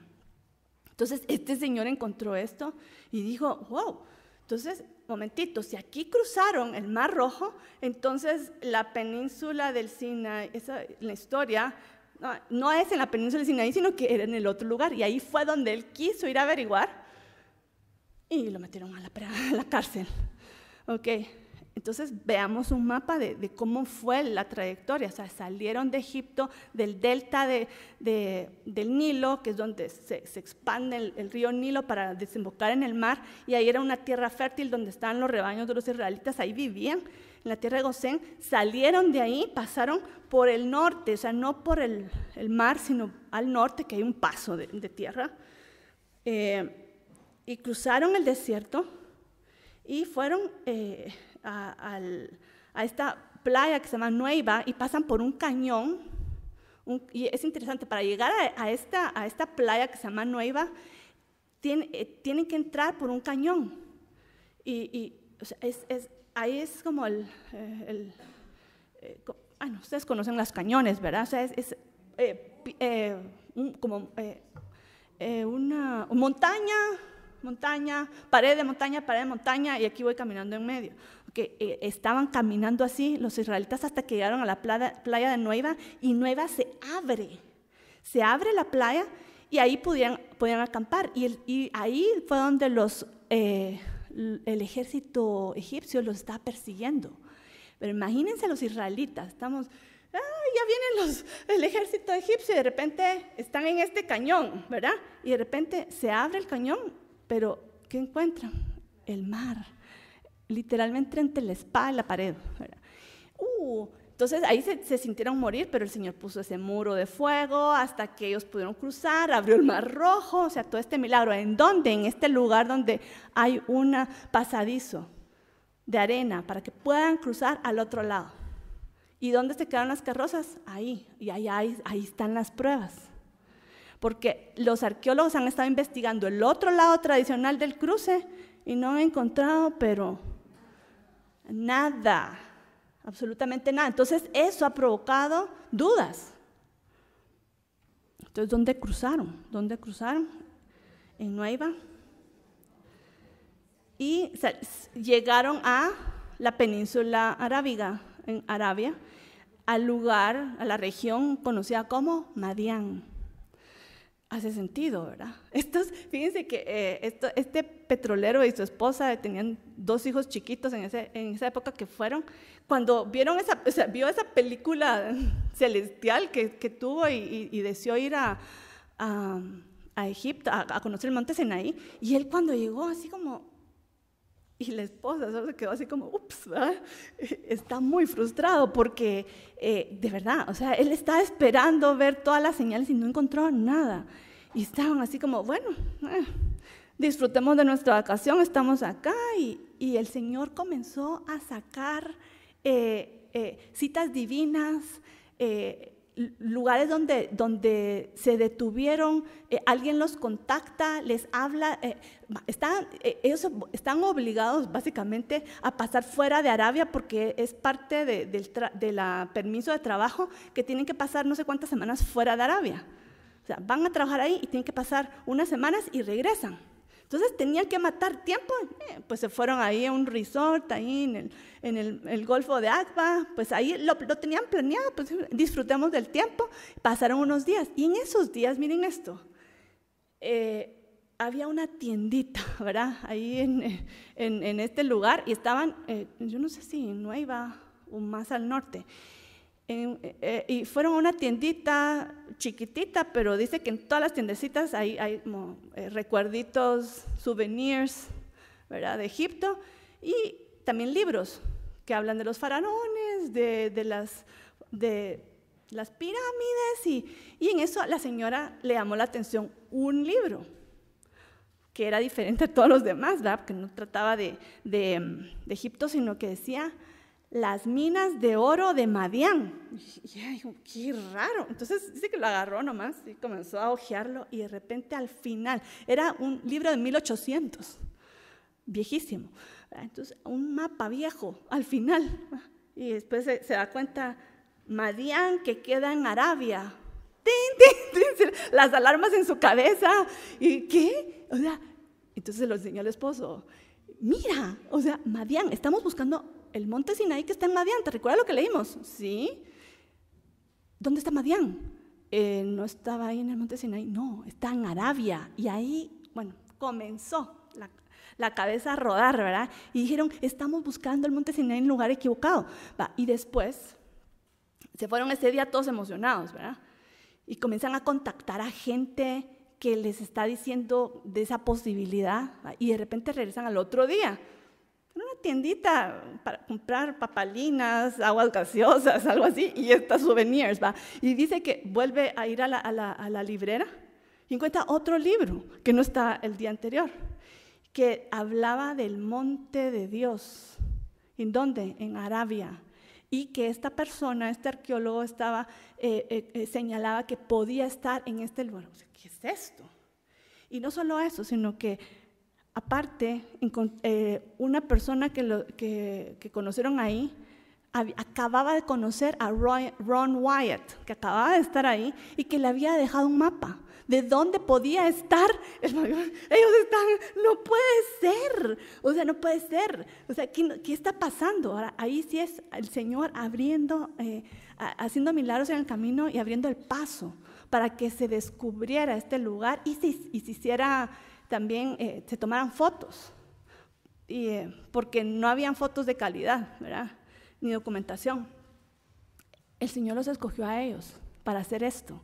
Entonces, este señor encontró esto y dijo, wow, entonces, momentito, si aquí cruzaron el Mar Rojo, entonces la península del Sinaí, esa, la historia no, es en la península del Sinaí, sino que era en el otro lugar. Y ahí fue donde él quiso ir a averiguar y lo metieron a la, cárcel. Okay. Entonces veamos un mapa de, cómo fue la trayectoria. O sea, salieron de Egipto, del delta del Nilo, que es donde se, expande el, río Nilo para desembocar en el mar, y ahí era una tierra fértil donde estaban los rebaños de los israelitas, ahí vivían en la tierra de Gosén. Salieron de ahí, pasaron por el norte, o sea, no por el, mar, sino al norte, que hay un paso de, tierra, eh, y cruzaron el desierto y fueron... Eh, a, esta playa que se llama Nueva y pasan por un cañón. y es interesante, para llegar a, esta, playa que se llama Nueva, tiene, eh, tienen que entrar por un cañón. Y, ahí es como el... Eh, eh, ah, ustedes conocen los cañones, ¿verdad? O sea, es, como una montaña, montaña, pared de montaña, pared de montaña, y aquí voy caminando en medio que eh, estaban caminando así los israelitas hasta que llegaron a la playa, de Nueva y Nueva se abre, se abre la playa y ahí podían, acampar. Y, ahí fue donde los, eh, el ejército egipcio los está persiguiendo. Pero imagínense los israelitas, estamos, ah, ya vienen los, el ejército egipcio y de repente están en este cañón, ¿verdad? Y de repente se abre el cañón, pero ¿qué encuentran? El mar literalmente entre la espada y la pared. Uh, entonces ahí se, sintieron morir, pero el Señor puso ese muro de fuego hasta que ellos pudieron cruzar, abrió el mar rojo, o sea, todo este milagro. ¿En dónde? En este lugar donde hay un pasadizo de arena para que puedan cruzar al otro lado. ¿Y dónde se quedaron las carrozas? Ahí, y ahí están las pruebas. Porque los arqueólogos han estado investigando el otro lado tradicional del cruce y no han encontrado, pero Nada, absolutamente nada. Entonces eso ha provocado dudas. Entonces, ¿dónde cruzaron? ¿Dónde cruzaron? En Nueva. Y llegaron a la península arábiga, en Arabia, al lugar, a la región conocida como Madián hace sentido, ¿verdad? Estos, fíjense que eh, este petrolero y su esposa tenían dos hijos chiquitos en, en esa época que fueron, cuando vieron esa, vio esa película celestial que, tuvo y, y, deseó ir a, a, Egipto, a, conocer el monte Sinaí, y él cuando llegó así como, y la esposa solo se quedó así como, ups, está muy frustrado porque eh, de verdad, o sea, él estaba esperando ver todas las señales y no encontró nada. Y estaban así como, bueno, eh, disfrutemos de nuestra vacación, estamos acá. Y, y el Señor comenzó a sacar eh, citas divinas, lugares donde, donde se detuvieron, eh, alguien los contacta, les habla, eh, están, eh, ellos están obligados básicamente a pasar fuera de Arabia porque es parte del de permiso de trabajo que tienen que pasar no sé cuántas semanas fuera de Arabia. O sea, van a trabajar ahí y tienen que pasar unas semanas y regresan. Entonces tenían que matar tiempo, eh, pues se fueron ahí a un resort, ahí en el, Golfo de Agba, pues ahí lo, tenían planeado, pues disfrutamos del tiempo, pasaron unos días. Y en esos días, miren esto, eh, había una tiendita, ¿verdad? Ahí en, este lugar y estaban, eh, yo no sé si en Nueva o más al norte. Eh, eh, y fueron a una tiendita chiquitita, pero dice que en todas las tiendecitas hay, eh, recuerditos, souvenirs, ¿verdad? De Egipto y también libros que hablan de los faraones, de, las, pirámides y, en eso la señora le llamó la atención un libro que era diferente a todos los demás, que no trataba mm, de Egipto, sino que decía las minas de oro de Madián. Y dijo, qué raro. Entonces dice que lo agarró nomás y comenzó a hojearlo y de repente al final, era un libro de 1800, viejísimo. Entonces, un mapa viejo al final. Y después se, da cuenta, Madián que queda en Arabia. ¡Tin, tin, tin! Las alarmas en su cabeza. ¿Y qué? O sea, entonces lo enseñó al esposo. Mira, o sea, Madián, estamos buscando el monte Sinaí que está en Madián, ¿te recuerdas lo que leímos? Sí. ¿Dónde está Madián? Eh, no estaba ahí en el monte Sinai, no, está en Arabia. Y ahí, bueno, comenzó la, cabeza a rodar, ¿verdad? Y dijeron, estamos buscando el monte Sinai en lugar equivocado. y después se fueron ese día todos emocionados, ¿verdad? Y comienzan a contactar a gente que les está diciendo de esa posibilidad y de repente regresan al otro día en una tiendita para comprar papalinas, aguas gaseosas, algo así, y estas souvenirs, ¿va? Y dice que vuelve a ir a la, librera y encuentra otro libro que no está el día anterior, que hablaba del monte de Dios. ¿En dónde? En Arabia y que esta persona, este arqueólogo, estaba, eh, eh, eh, señalaba que podía estar en este lugar. ¿Qué es esto? Y no solo eso, sino que Aparte, eh, una persona que, conocieron ahí acababa de conocer a Ron Wyatt, que acababa de estar ahí y que le había dejado un mapa de dónde podía estar. Ellos están, no puede ser, o sea, no puede ser. O sea, ¿qué, está pasando? Ahora, ahí sí es el Señor abriendo, eh, haciendo milagros en el camino y abriendo el paso para que se descubriera este lugar y y se hiciera también eh, se tomaran fotos, y, eh, porque no habían fotos de calidad, ¿verdad? Ni documentación. El Señor los escogió a ellos para hacer esto.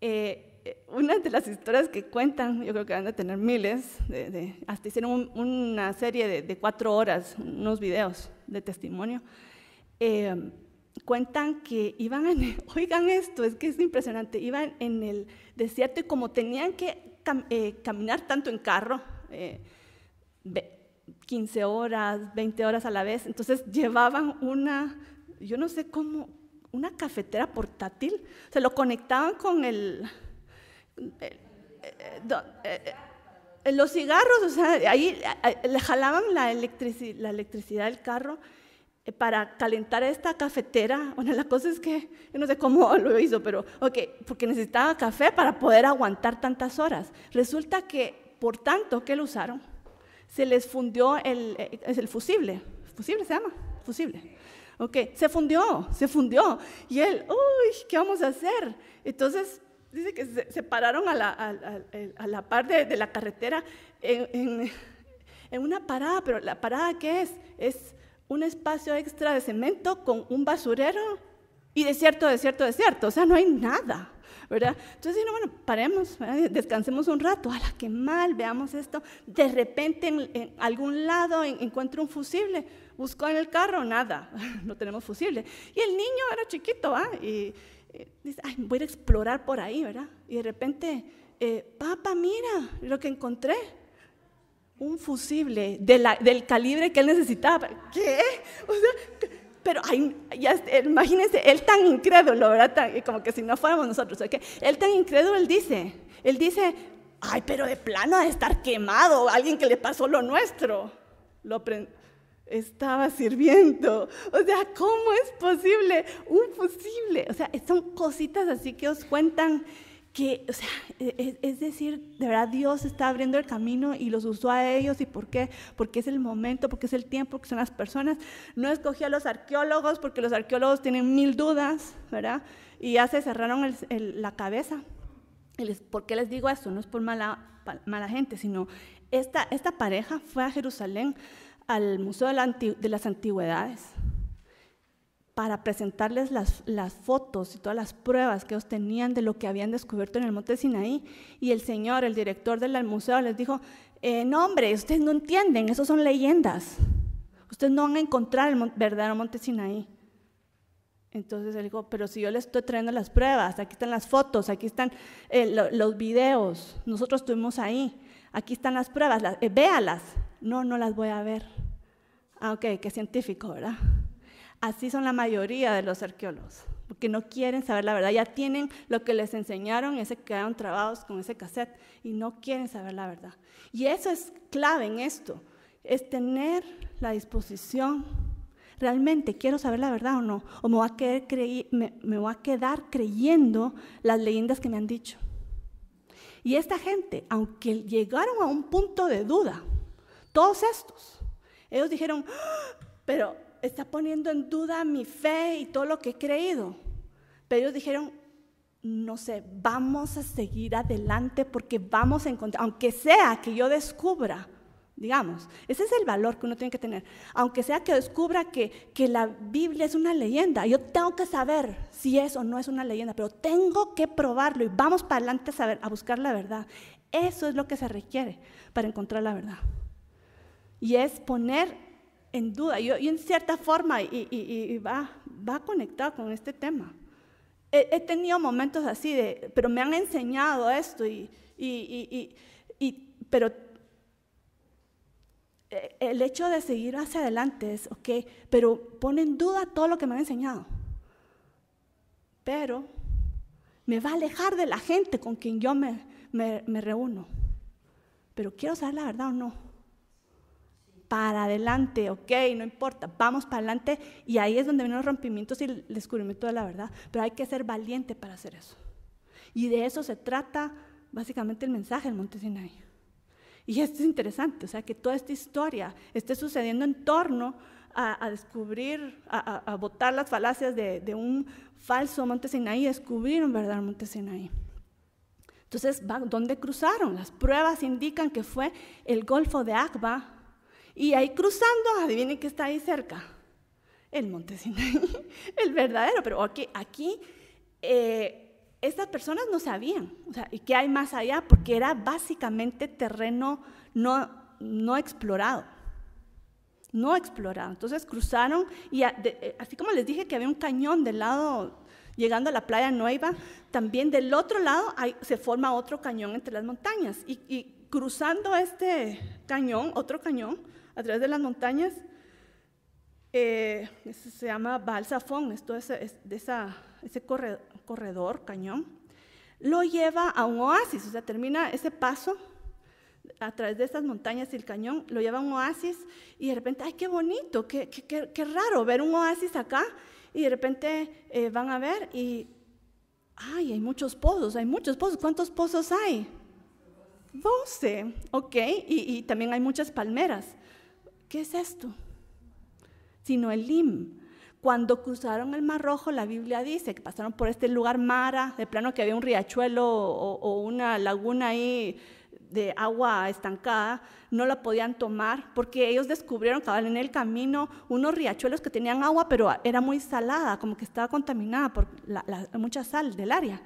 Eh, una de las historias que cuentan, yo creo que van a tener miles, hasta hicieron una serie de, cuatro horas, unos videos de testimonio cuentan que iban oigan esto, es que es impresionante, iban en el desierto y como tenían que eh, caminar tanto en carro, 15 eh, horas, 20 horas a la vez. Entonces llevaban una, yo no sé cómo, una cafetera portátil. Se lo conectaban con el... Eh, los cigarros, o sea, ahí le jalaban la electricidad del carro eh, para calentar esta cafetera. Bueno, la cosa es que yo no sé cómo lo hizo, pero ok, porque necesitaba café para poder aguantar tantas horas. Resulta que, por tanto que lo usaron, se les fundió el, eh, el fusible. ¿Fusible se llama? Fusible. Ok, se fundió, se fundió. Y él, uy, ¿qué vamos a hacer? Entonces, dice que se, pararon a la, parte de, la carretera en, en una parada, pero ¿la parada qué es? Es un espacio extra de cemento con un basurero y desierto, desierto, desierto. O sea, no hay nada, ¿verdad? Entonces, bueno, paremos, ¿eh? descansemos un rato. ¡Hala, qué mal! Veamos esto. De repente, en, algún lado encuentro un fusible. Busco en el carro, nada, no tenemos fusible. Y el niño era chiquito, ¿ah? Y, eh, dice, voy a explorar por ahí, ¿verdad? Y de repente, eh, papá, mira lo que encontré un fusible del calibre que él necesitaba. ¿Qué? O sea, pero eh, imagínense, él tan incrédulo, ¿verdad? como que si no fuéramos nosotros, Él tan incrédulo, él dice, él dice, ay, pero de plano de estar quemado, alguien que le pasó lo nuestro. Lo estaba sirviendo. O sea, ¿cómo es posible? Un fusible. O sea, son cositas así que os cuentan que, o sea, e, e, es, decir, de verdad Dios está abriendo el camino y los usó a ellos. ¿Y por qué? Porque es el momento, porque es el tiempo, que son las personas. No escogió a los arqueólogos porque los arqueólogos tienen mil dudas, ¿verdad? Y ya se cerraron la cabeza. ¿Por qué les digo esto? No es por mala, mala gente, sino esta, esta pareja fue a Jerusalén, al Museo de las Antigüedades, para presentarles las, fotos y todas las pruebas que ellos tenían de lo que habían descubierto en el monte Sinaí. Y el señor, el director del museo, les dijo, eh, no hombre, ustedes no entienden, esos son leyendas. Ustedes no van a encontrar el verdadero monte Sinaí. Entonces él dijo, pero si yo les estoy trayendo las pruebas, aquí están las fotos, aquí están eh, los videos, nosotros estuvimos ahí, aquí están las pruebas, eh, véalas. No, no las voy a ver. Ah, ok, qué científico, ¿verdad? Así son la mayoría de los arqueólogos, porque no quieren saber la verdad. Ya tienen lo que les enseñaron y se quedaron trabados con ese cassette y no quieren saber la verdad. Y eso es clave en esto, es tener la disposición. Realmente quiero saber la verdad o no, o me voy a, quedar, creyendo las leyendas que me han dicho. Y esta gente, aunque llegaron a un punto de duda, todos estos, ellos dijeron, ¡Ah!, pero está poniendo en duda mi fe y todo lo que he creído. Pero ellos dijeron, no sé, vamos a seguir adelante porque vamos a encontrar, aunque sea que yo descubra, digamos, ese es el valor que uno tiene que tener, aunque sea que descubra que, que la Biblia es una leyenda, yo tengo que saber si es o no es una leyenda, pero tengo que probarlo y vamos para adelante a buscar la verdad. Eso es lo que se requiere para encontrar la verdad. Y es poner en duda. y en cierta forma, y, va, conectado con este tema. He, tenido momentos así, de, pero me han enseñado esto, y, pero eh, el hecho de seguir hacia adelante es, ok, pero pone en duda todo lo que me han enseñado. Pero me va a alejar de la gente con quien yo me, me reúno. Pero quiero saber la verdad o no para adelante, ok, no importa, vamos para adelante y ahí es donde vienen los rompimientos y el descubrimiento de la verdad, pero hay que ser valiente para hacer eso. Y de eso se trata básicamente el mensaje del Monte Sinai. Y esto es interesante, o sea, que toda esta historia esté sucediendo en torno a, descubrir, a, a, botar las falacias de, un falso Monte Sinaí y descubrir un verdadero Monte Sinaí. Entonces, ¿dónde cruzaron? Las pruebas indican que fue el Golfo de Agba y ahí cruzando, adivinen qué está ahí cerca, el monte Sinaí, el verdadero, pero aquí, aquí eh, estas personas no sabían, o sea, ¿y qué hay más allá? Porque era básicamente terreno no, no explorado, no explorado. Entonces cruzaron y eh, así como les dije que había un cañón del lado, llegando a la playa Nueva, también del otro lado se forma otro cañón entre las montañas y cruzando este cañón, otro cañón, a través de las montañas. Eh, se llama Balsafón, esto es, de ese corredor, cañón, lo lleva a un oasis, o sea, termina ese paso a través de estas montañas y el cañón, lo lleva a un oasis y de repente, ay, qué bonito, qué, raro ver un oasis acá y de repente eh, van a ver y, ay, hay muchos pozos, hay muchos pozos, ¿cuántos pozos hay? 12, ok, y también hay muchas palmeras. ¿Qué es esto? Sino el lim. Cuando cruzaron el Mar Rojo, la Biblia dice que pasaron por este lugar Mara, de plano que había un riachuelo o, una laguna ahí de agua estancada, no la podían tomar porque ellos descubrieron que en el camino unos riachuelos que tenían agua, pero era muy salada, como que estaba contaminada por la, mucha sal del área.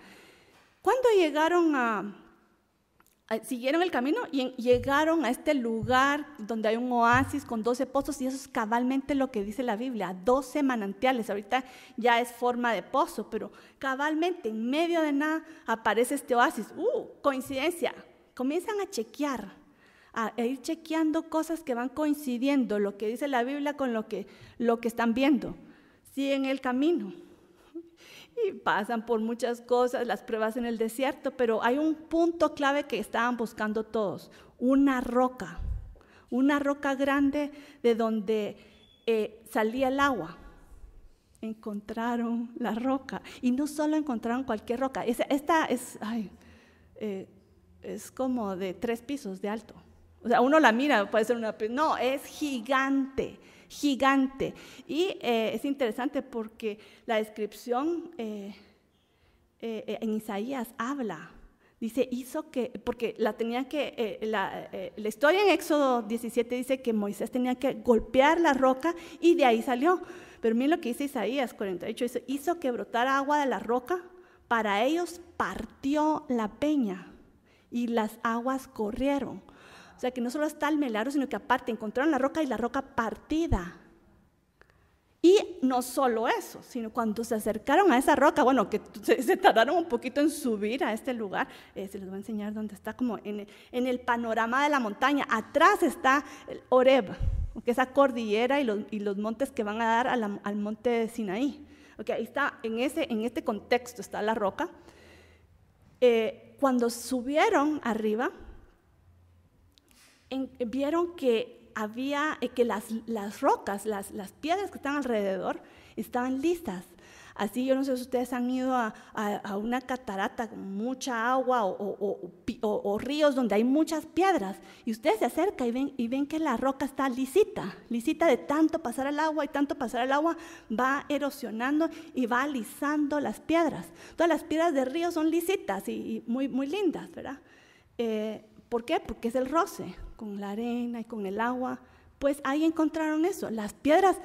Cuando llegaron a, siguieron el camino y llegaron a este lugar donde hay un oasis con 12 pozos y eso es cabalmente lo que dice la Biblia, 12 manantiales, ahorita ya es forma de pozo, pero cabalmente en medio de nada aparece este oasis. ¡Uh! Coincidencia. Comienzan a chequear, a ir chequeando cosas que van coincidiendo, lo que dice la Biblia con lo que, lo que están viendo. Siguen el camino pasan por muchas cosas, las pruebas en el desierto, pero hay un punto clave que estaban buscando todos, una roca, una roca grande de donde eh, salía el agua. Encontraron la roca y no solo encontraron cualquier roca, esta es, eh, es como de tres pisos de alto. O sea, uno la mira, puede ser una... No, es gigante gigante. Y eh, es interesante porque la descripción eh, eh, en Isaías habla, dice, hizo que, porque la tenía que, la, historia en Éxodo 17 dice que Moisés tenía que golpear la roca y de ahí salió. Pero mira lo que dice Isaías 48, hizo, hizo que brotar agua de la roca, para ellos partió la peña y las aguas corrieron. O sea, que no solo está el melaro, sino que aparte encontraron la roca y la roca partida. Y no solo eso, sino cuando se acercaron a esa roca, bueno, que se, tardaron un poquito en subir a este lugar, eh, se les voy a enseñar dónde está, como en, el panorama de la montaña. Atrás está el Oreb, que esa cordillera y los, montes que van a dar al monte de Sinaí. Okay, ahí está, en, ese, en este contexto está la roca. Eh, cuando subieron arriba, vieron que había, eh, que las, las rocas, las, las, piedras que están alrededor estaban listas. Así, yo no sé si ustedes han ido a, a, una catarata con mucha agua o, o, ríos donde hay muchas piedras y ustedes se acercan y ven, y ven que la roca está lisita, lisita de tanto pasar el agua y tanto pasar el agua va erosionando y va alisando las piedras. Todas las piedras de río son lisitas y, muy, muy lindas, ¿verdad? Eh, ¿Por qué? Porque es el roce con la arena y con el agua, pues ahí encontraron eso, las piedras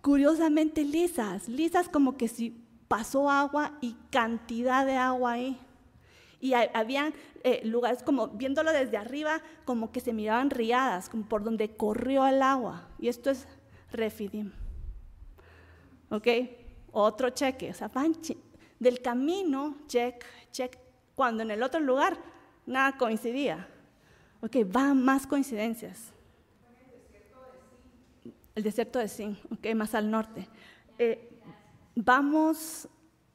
curiosamente lisas, lisas como que si pasó agua y cantidad de agua ahí. Y habían eh, lugares como, viéndolo desde arriba, como que se miraban riadas, como por donde corrió el agua. Y esto es refidim. ¿Ok? Otro cheque. O sea, van del camino, check, check. Cuando en el otro lugar nada coincidía. Ok, va más coincidencias. El desierto de Sin, ok, más al norte. Eh, vamos,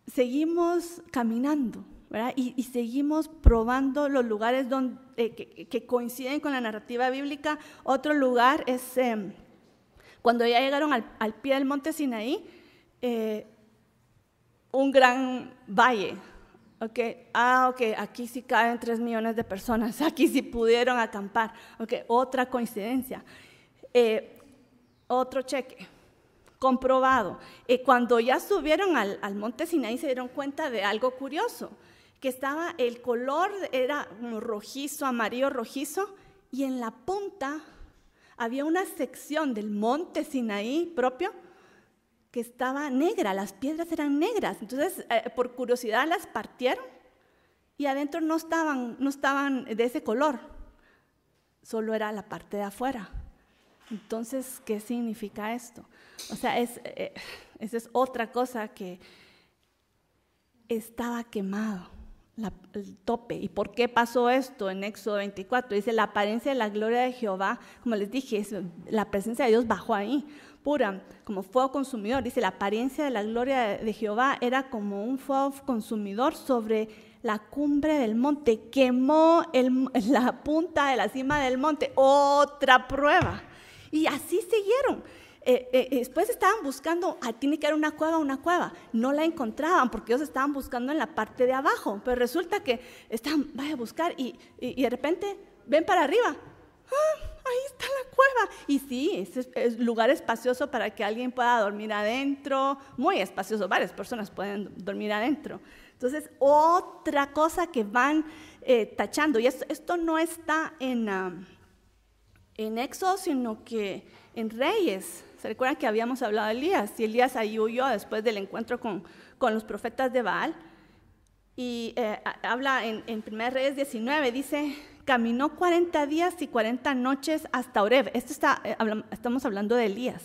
seguimos caminando, ¿verdad? Y, seguimos probando los lugares eh, que, coinciden con la narrativa bíblica. Otro lugar es em, cuando ya llegaron al, al, pie del monte Sinaí, eh, un gran valle, Ok, ah, ok, aquí sí caen 3 millones de personas, aquí sí pudieron acampar. Ok, otra coincidencia. Eh, otro cheque, comprobado. Eh, cuando ya subieron al, al monte Sinaí se dieron cuenta de algo curioso, que estaba, el color era rojizo, amarillo rojizo, y en la punta había una sección del monte Sinaí propio que estaba negra, las piedras eran negras. Entonces, eh, por curiosidad las partieron y adentro no estaban, no estaban de ese color, solo era la parte de afuera. Entonces, ¿qué significa esto? O sea, es, eh, esa es otra cosa que estaba quemado. el tope. ¿Y por qué pasó esto en Éxodo 24? Dice, la apariencia de la gloria de Jehová, como les dije, la presencia de Dios bajó ahí pura, como fuego consumidor. Dice, la apariencia de la gloria de Jehová era como un fuego consumidor sobre la cumbre del monte. Quemó la punta de la cima del monte. Otra prueba. Y así siguieron. Eh, eh, eh, después estaban buscando, ah, tiene que haber una cueva, una cueva. No la encontraban porque ellos estaban buscando en la parte de abajo. Pero resulta que están, vaya a buscar y, de repente ven para arriba. ¡Ah! ahí está la cueva. Y sí, es, un lugar espacioso para que alguien pueda dormir adentro, muy espacioso, varias personas pueden dormir adentro. Entonces, otra cosa que van eh, tachando, y esto, no está en, ah, en Éxodo, sino que en Reyes. ¿Se recuerdan que habíamos hablado de Elías? Y Elías ahí huyó después del encuentro con, con los profetas de Baal. Y eh, habla en, en 1 Reyes 19, dice, Caminó 40 días y 40 noches hasta Oreb. Esto está, eh, estamos hablando de Elías.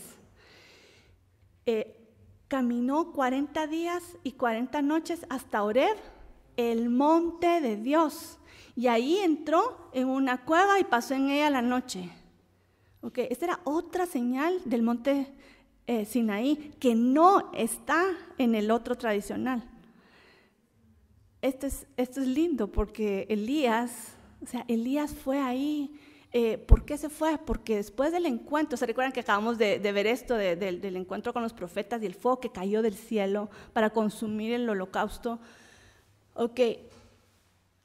Eh, caminó 40 días y 40 noches hasta Oreb, el monte de Dios. Y ahí entró en una cueva y pasó en ella la noche. Okay, esta era otra señal del monte eh, Sinaí que no está en el otro tradicional. Esto es, esto es lindo porque Elías o sea, Elías fue ahí. Eh, ¿Por qué se fue? Porque después del encuentro, ¿se recuerdan que acabamos de, ver esto del encuentro con los profetas y el fuego que cayó del cielo para consumir el holocausto? Ok,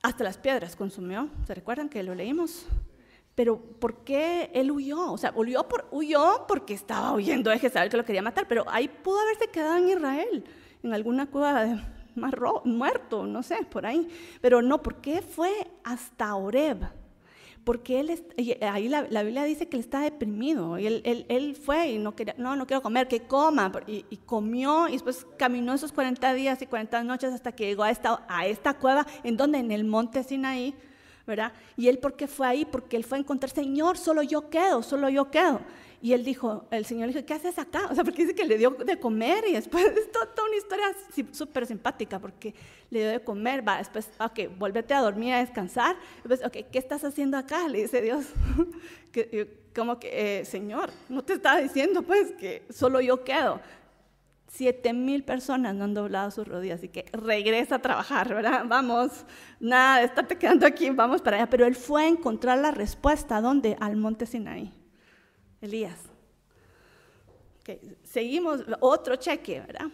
hasta las piedras consumió, ¿se recuerdan que lo leímos? Pero ¿por qué él huyó? O sea, huyó, por, huyó porque estaba huyendo de Jezabel que lo quería matar, pero ahí pudo haberse quedado en Israel, en alguna cueva de, más muerto, no sé, por ahí. Pero no, porque fue hasta Oreb? Porque él, eh, ahí la, Biblia dice que él está deprimido, y él, fue y no quería, no, no quiero comer, que coma, y, comió, y después caminó esos 40 días y 40 noches hasta que llegó a esta, a esta cueva, en donde, en el monte Sinaí, ¿verdad? Y él, ¿por qué fue ahí? Porque él fue a encontrar, Señor, solo yo quedo, solo yo quedo. Y él dijo, el Señor le dijo, ¿qué haces acá? O sea, porque dice que le dio de comer y después es toda, una historia súper simpática porque le dio de comer, va, después, ok, vuélvete a dormir, a descansar. Después, pues, ok, ¿qué estás haciendo acá? Le dice Dios, como que, eh, Señor, no te estaba diciendo pues que solo yo quedo. Siete mil personas no han doblado sus rodillas, y que regresa a trabajar, ¿verdad? Vamos, nada, estarte quedando aquí, vamos para allá. Pero él fue a encontrar la respuesta, ¿dónde? Al monte Sinaí. Elías. Seguimos, otro cheque, ¿verdad?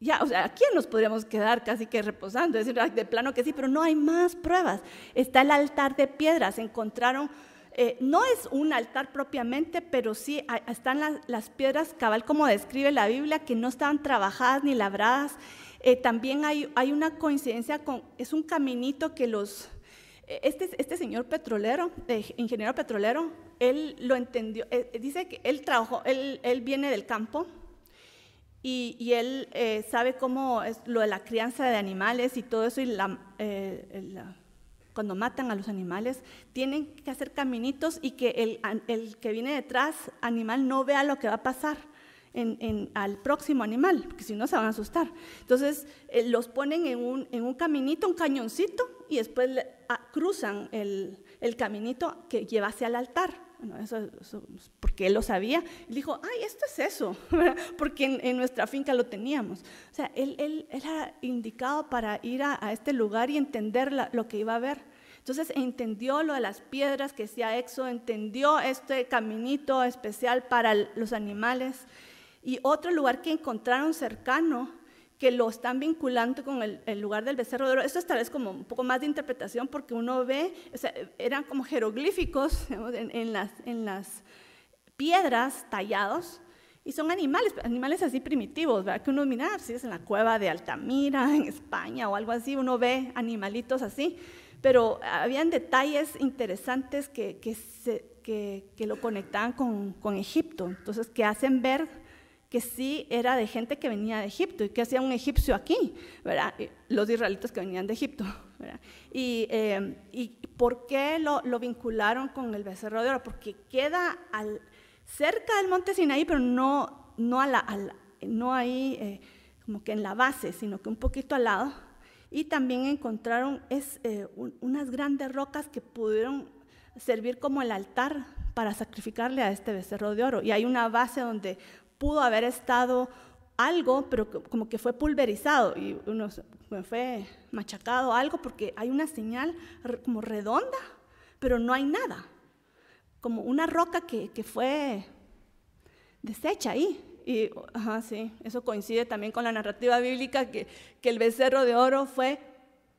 Ya, o sea, aquí nos podríamos quedar casi que reposando? Es decir, de plano que sí, pero no hay más pruebas. Está el altar de piedras, encontraron, eh, no es un altar propiamente, pero sí están las, piedras, cabal como describe la Biblia, que no estaban trabajadas ni labradas. Eh, también hay, una coincidencia con, es un caminito que los, e, este, este, señor petrolero, eh, ingeniero petrolero, él lo entendió, eh, eh, dice que él trabajó, él, viene del campo y, él eh, sabe cómo es lo de la crianza de animales y todo eso, y cuando matan a los animales, tienen que hacer caminitos y que el, que viene detrás, animal, no vea lo que va a pasar. al próximo animal, porque si no se van a asustar. Entonces los ponen en un, caminito, un cañoncito, y después cruzan el, el caminito que llevase al altar. Bueno, eso, porque él lo sabía. dijo, ay, esto es eso, porque en, nuestra finca lo teníamos. O sea, él, era indicado para ir a, este lugar y entender lo que iba a ver. Entonces entendió lo de las piedras que sea Exo, entendió este caminito especial para los animales. Y otro lugar que encontraron cercano que lo están vinculando con el, lugar del becerro de oro. Esto es tal vez como un poco más de interpretación porque uno ve, o sea, eran como jeroglíficos en, las, en las piedras tallados y son animales, animales así primitivos, ¿verdad? Que uno mira, si es en la cueva de Altamira, en España o algo así, uno ve animalitos así, pero habían detalles interesantes que, lo conectaban con, con Egipto, entonces que hacen ver que sí era de gente que venía de Egipto y que hacía un egipcio aquí, Los israelitas que venían de Egipto, eh, Y, por qué lo, vincularon con el becerro de oro? Porque queda cerca del monte Sinaí, pero no, ahí eh, como que en la base, sino que un poquito al lado. Y también encontraron eh, unas grandes rocas que pudieron servir como el altar para sacrificarle a este becerro de oro. Y hay una base donde pudo haber estado algo, pero como que fue pulverizado y uno fue machacado algo porque hay una señal como redonda, pero no hay nada, como una roca que, fue deshecha ahí. Y sí, eso coincide también con la narrativa bíblica que, que el becerro de oro fue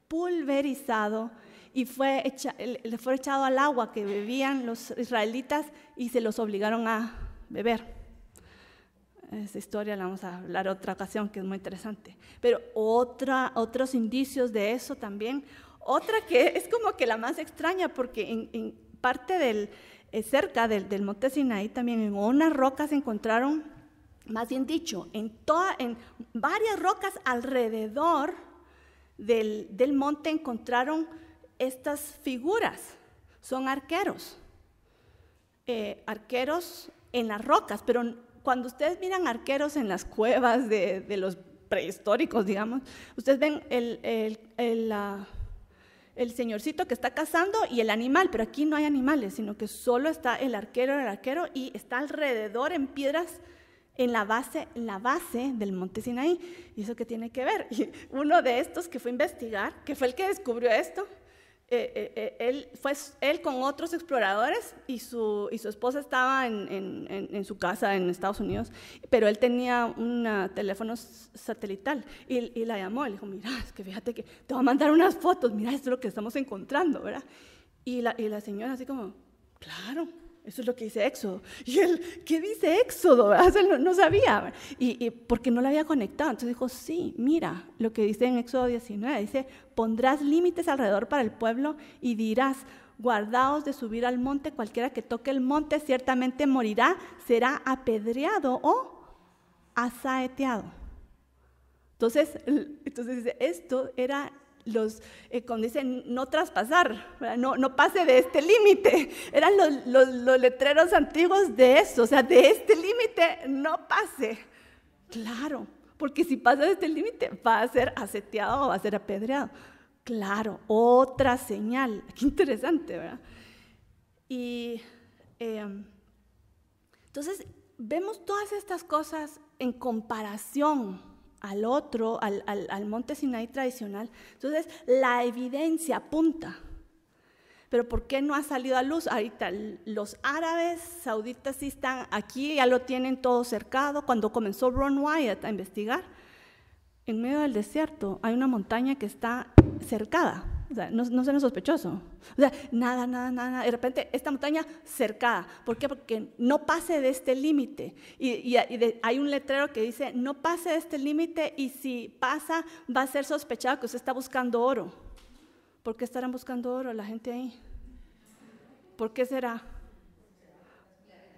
pulverizado y le fue echado al agua que bebían los israelitas y se los obligaron a beber. Esa historia la vamos a hablar otra ocasión que es muy interesante. Pero otra, otros indicios de eso también. Otra que es como que la más extraña porque en, parte del, eh, cerca del, del, monte Sinaí también en unas rocas encontraron, más bien dicho, en, toda, en varias rocas alrededor del, monte encontraron estas figuras. Son arqueros. Eh, arqueros en las rocas, pero cuando ustedes miran arqueros en las cuevas de, de los prehistóricos, digamos, ustedes ven el, señorcito que está cazando y el animal, pero aquí no hay animales, sino que solo está el arquero, el arquero, y está alrededor en piedras en la base, la base del monte Sinaí. ¿Y eso qué tiene que ver? uno de estos que fue a investigar, que fue el que descubrió esto, eh, eh, eh, él, fue él con otros exploradores y su, y su esposa estaba en, en, en, su casa en Estados Unidos, pero él tenía un teléfono satelital y, la llamó, le dijo, mira, es que fíjate que te va a mandar unas fotos, mira, esto es lo que estamos encontrando, ¿verdad? Y la, y la señora así como, claro, eso es lo que dice Éxodo. Y él, ¿qué dice Éxodo? no, sabía. Y, y, porque no lo había conectado. Entonces dijo, sí, mira lo que dice en Éxodo 19. Dice, pondrás límites alrededor para el pueblo y dirás, guardaos de subir al monte. Cualquiera que toque el monte ciertamente morirá, será apedreado o asaeteado. Entonces, entonces esto era los dicen, eh, no traspasar, no, pase de este límite. Eran los, letreros antiguos de eso, o sea, de este límite no pase. Claro, porque si pasa de este límite va a ser aseteado o va a ser apedreado. Claro, otra señal. Qué interesante, ¿verdad? Y em, entonces vemos todas estas cosas en comparación al otro, al, monte Sinaí tradicional. Entonces, la evidencia apunta. Pero ¿por qué no ha salido a luz? Ahorita los árabes sauditas sí están aquí, ya lo tienen todo cercado. Cuando comenzó Ron Wyatt a investigar, en medio del desierto hay una montaña que está cercada no, no nos sospechoso. nada, nada, nada, De repente, esta montaña cercada. ¿Por qué? Porque no pase de este límite. Y, hay un letrero que dice, no pase de este límite y si pasa, va a ser sospechado que usted está buscando oro. ¿Por qué estarán buscando oro la gente ahí? ¿Por qué será?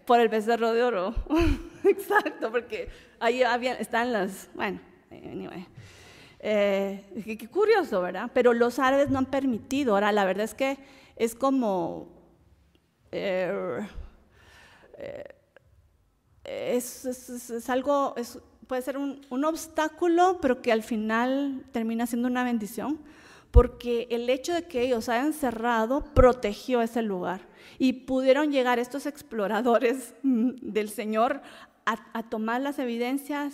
Por el becerro de oro. Exacto, porque ahí están las... Bueno, anyway. Eh, qué, curioso, ¿verdad? Pero los árabes no han permitido. Ahora, la verdad es que es como... Eh, eh, es, algo, puede ser un, obstáculo, pero que al final termina siendo una bendición, porque el hecho de que ellos hayan cerrado protegió ese lugar y pudieron llegar estos exploradores del Señor a, a tomar las evidencias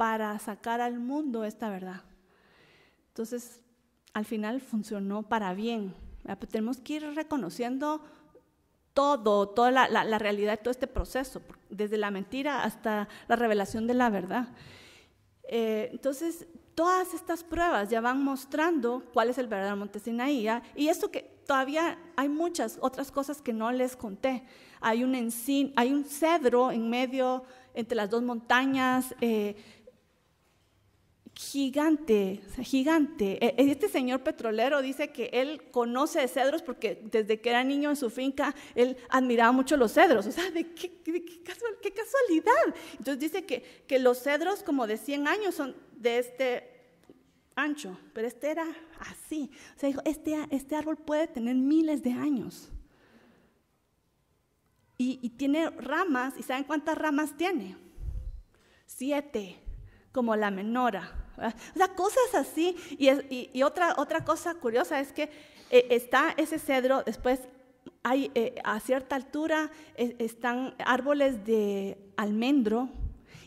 para sacar al mundo esta verdad. Entonces, al final funcionó para bien. Pues, tenemos que ir reconociendo todo, toda la, realidad de todo este proceso, desde la mentira hasta la revelación de la verdad. Eh, entonces, todas estas pruebas ya van mostrando cuál es el verdadero monte Sinaí. Y esto que todavía hay muchas otras cosas que no les conté. Hay un, hay un cedro en medio entre las dos montañas. Eh, gigante, gigante. E, e, este señor petrolero dice que él conoce cedros porque desde que era niño en su finca él admiraba mucho los cedros. O sea, ¿de qué, casualidad? Entonces dice que, los cedros como de 100 años son de este ancho, pero este era así. O sea, dijo, este, este, árbol puede tener miles de años. Y, y tiene ramas, ¿y saben cuántas ramas tiene? Siete, como la menora. O sea, cosas así. Y, otra, otra cosa curiosa es que eh, está ese cedro, después hay eh, a cierta altura eh, están árboles de almendro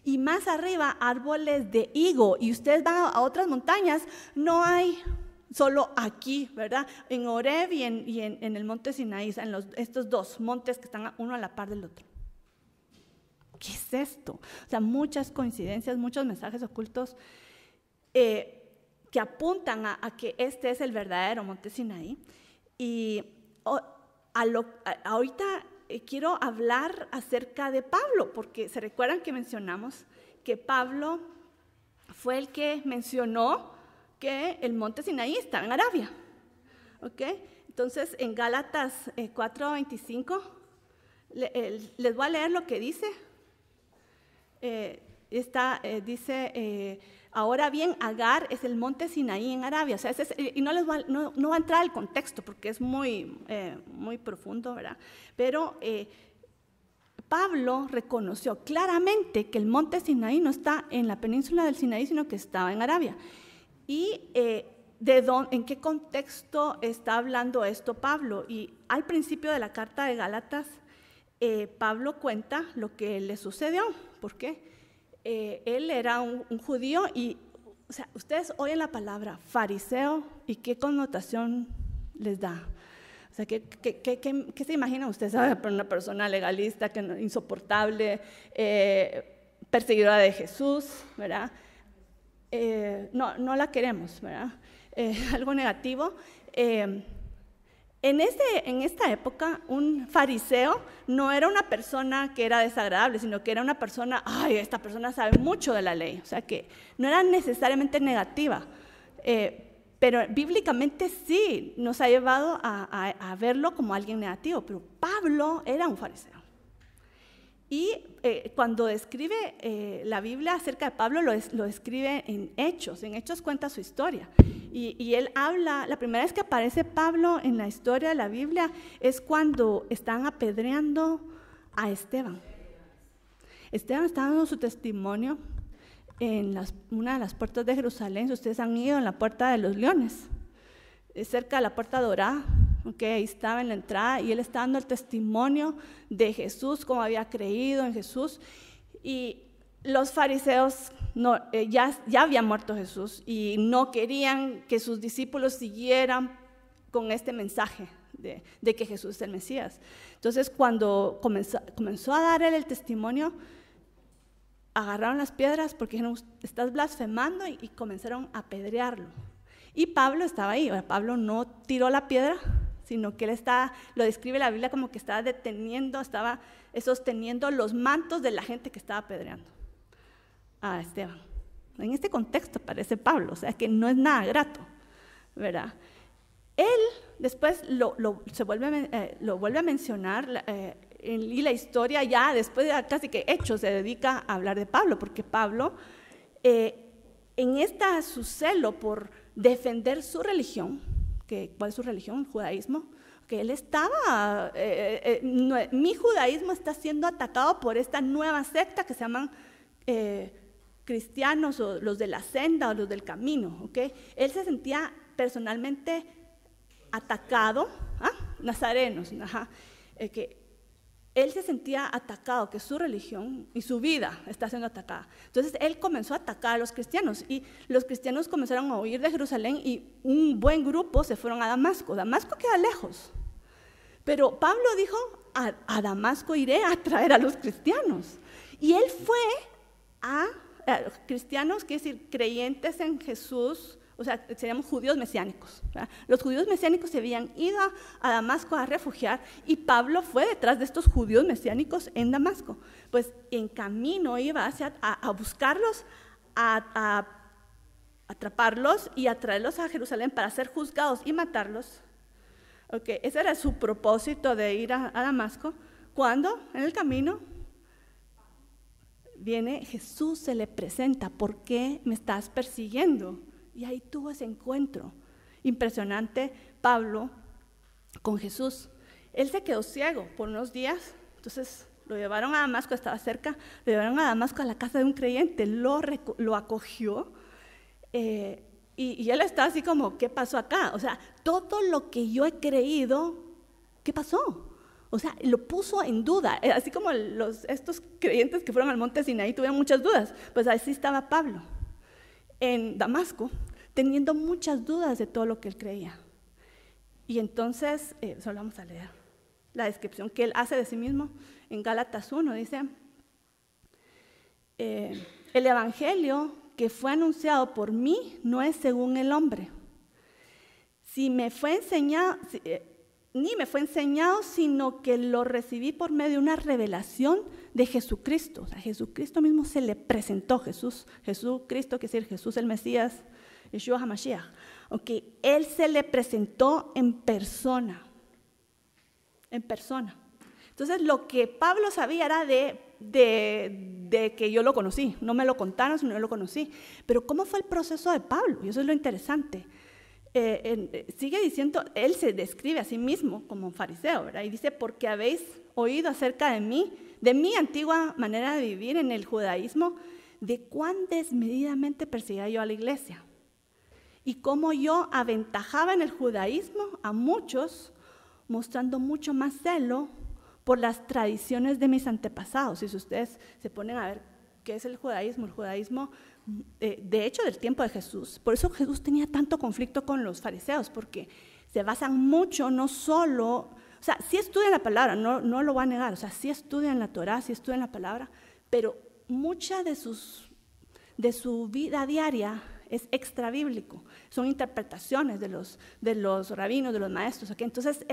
y más arriba árboles de higo. Y ustedes van a otras montañas, no hay solo aquí, ¿verdad? En Oreb y en, el monte Sinaí, en estos dos montes que están uno a la par del otro. ¿Qué es esto? O sea, muchas coincidencias, muchos mensajes ocultos eh, que apuntan a, que este es el verdadero monte Sinaí. Y a ahorita eh, quiero hablar acerca de Pablo, porque se recuerdan que mencionamos que Pablo fue el que mencionó que el monte Sinaí está en Arabia. ¿Ok? Entonces, en Gálatas 4:25, eh, les voy a leer lo que dice. está, dice Ahora bien, Agar es el monte Sinaí en Arabia, y no, les va, no, va a entrar al contexto porque es muy, eh, muy profundo, ¿verdad? Pero eh, Pablo reconoció claramente que el monte Sinaí no está en la península del Sinaí, sino que estaba en Arabia. Y eh, de en qué contexto está hablando esto Pablo. Y al principio de la carta de Galatas, Pablo cuenta lo que le sucedió. ¿Por qué? Eh, él era un, judío y, o sea, ustedes oyen la palabra fariseo y qué connotación les da. O sea, ¿qué, qué, qué, qué se imagina usted? una persona legalista, que insoportable, eh, perseguidora de Jesús, ¿verdad? Eh, no, no la queremos, ¿verdad? algo negativo. Este, en, esta época, un fariseo no era una persona que era desagradable, sino que era una persona, ay, esta persona sabe mucho de la ley, o sea que no era necesariamente negativa, eh, pero bíblicamente sí nos ha llevado a verlo como alguien negativo, pero Pablo era un fariseo. Y eh, cuando describe eh, la Biblia acerca de Pablo, lo, escribe en Hechos, en Hechos cuenta su historia. Y, él habla, la primera vez que aparece Pablo en la historia de la Biblia es cuando están apedreando a Esteban. Esteban está dando su testimonio en una de las puertas de Jerusalén, ustedes han ido en la puerta de los leones, cerca de la puerta dorada Okay, estaba en la entrada y él estaba dando el testimonio de Jesús, cómo había creído en Jesús. Y los fariseos eh, ya, ya había muerto Jesús y no querían que sus discípulos siguieran con este mensaje de, que Jesús es el Mesías. Entonces, cuando comenzó, a dar él el testimonio, agarraron las piedras porque dijeron, estás blasfemando y, y comenzaron a apedrearlo. Y Pablo estaba ahí, Pablo no tiró la piedra, sino que él está, lo describe la Biblia como que estaba deteniendo, estaba eh, sosteniendo los mantos de la gente que estaba apedreando a Esteban. En este contexto parece Pablo, o sea que no es nada grato, ¿verdad? Él después lo, se vuelve, a eh, mencionar eh, y la historia ya después de casi que hecho se dedica a hablar de Pablo, porque Pablo en esta, su celo por defender su religión, ¿cuál es su religión? ¿Judaísmo? Que él estaba, eh, eh, eh, mi judaísmo está siendo atacado por esta nueva secta que se llaman cristianos o los de la senda o los del camino, Él se sentía personalmente atacado, ¿ah? nazarenos, ajá, que él se sentía atacado, que su religión y su vida está siendo atacada. Entonces él comenzó a atacar a los cristianos y los cristianos comenzaron a huir de Jerusalén y un buen grupo se fueron a Damasco. Damasco queda lejos. Pero Pablo dijo, a, Damasco iré a traer a los cristianos. Y él fue a, a cristianos, quiere decir creyentes en Jesús, o sea, seríamos judíos mesiánicos. Los judíos mesiánicos se habían ido a, Damasco a refugiar y Pablo fue detrás de estos judíos mesiánicos en Damasco. Pues en camino iba a, buscarlos, a, atraparlos y a traerlos a Jerusalén para ser juzgados y matarlos. Okay, ese era su propósito de ir a, a Damasco. Cuando en el camino viene Jesús, se le presenta, ¿por qué me estás persiguiendo? Y ahí tuvo ese encuentro impresionante, Pablo, con Jesús. Él se quedó ciego por unos días, entonces lo llevaron a Damasco, estaba cerca, lo llevaron a Damasco a la casa de un creyente, lo, acogió eh, y, él estaba así como, ¿qué pasó acá? O sea, todo lo que yo he creído, ¿qué pasó? O sea, lo puso en duda, eh, así como estos creyentes que fueron al monte Sinaí tuvieron muchas dudas, pues así estaba Pablo en Damasco, teniendo muchas dudas de todo lo que él creía. Y entonces, eh, solo vamos a leer la descripción que él hace de sí mismo en Gálatas 1. Dice, eh, el Evangelio que fue anunciado por mí no es según el hombre. Si me fue enseñado, eh, ni me fue enseñado, sino que lo recibí por medio de una revelación de Jesucristo. A Jesucristo mismo se le presentó, Jesús, Jesucristo, quiere decir Jesús el Mesías, Yeshua HaMashiach. Ok, él se le presentó en persona, en persona. Entonces, lo que Pablo sabía era de, de que yo lo conocí. No me lo contaron, sino yo lo conocí. Pero, ¿cómo fue el proceso de Pablo? Y eso es lo interesante. Eh, eh, sigue diciendo, él se describe a sí mismo como un fariseo, ¿verdad? Y dice, porque habéis oído acerca de mí, de mi antigua manera de vivir en el judaísmo, de cuán desmedidamente perseguía yo a la iglesia y cómo yo aventajaba en el judaísmo a muchos, mostrando mucho más celo por las tradiciones de mis antepasados. Y si ustedes se ponen a ver que es el judaísmo, el judaísmo eh, de hecho del tiempo de Jesús. Por eso Jesús tenía tanto conflicto con los fariseos, porque se basan mucho no solo, o sea, sí estudian la palabra, no, no lo va a negar, o sea, sí estudian la Torah, sí estudian la palabra, pero mucha de, sus, de su vida diaria es extrabíblico, son interpretaciones de los, de los rabinos, de los maestros. Entonces,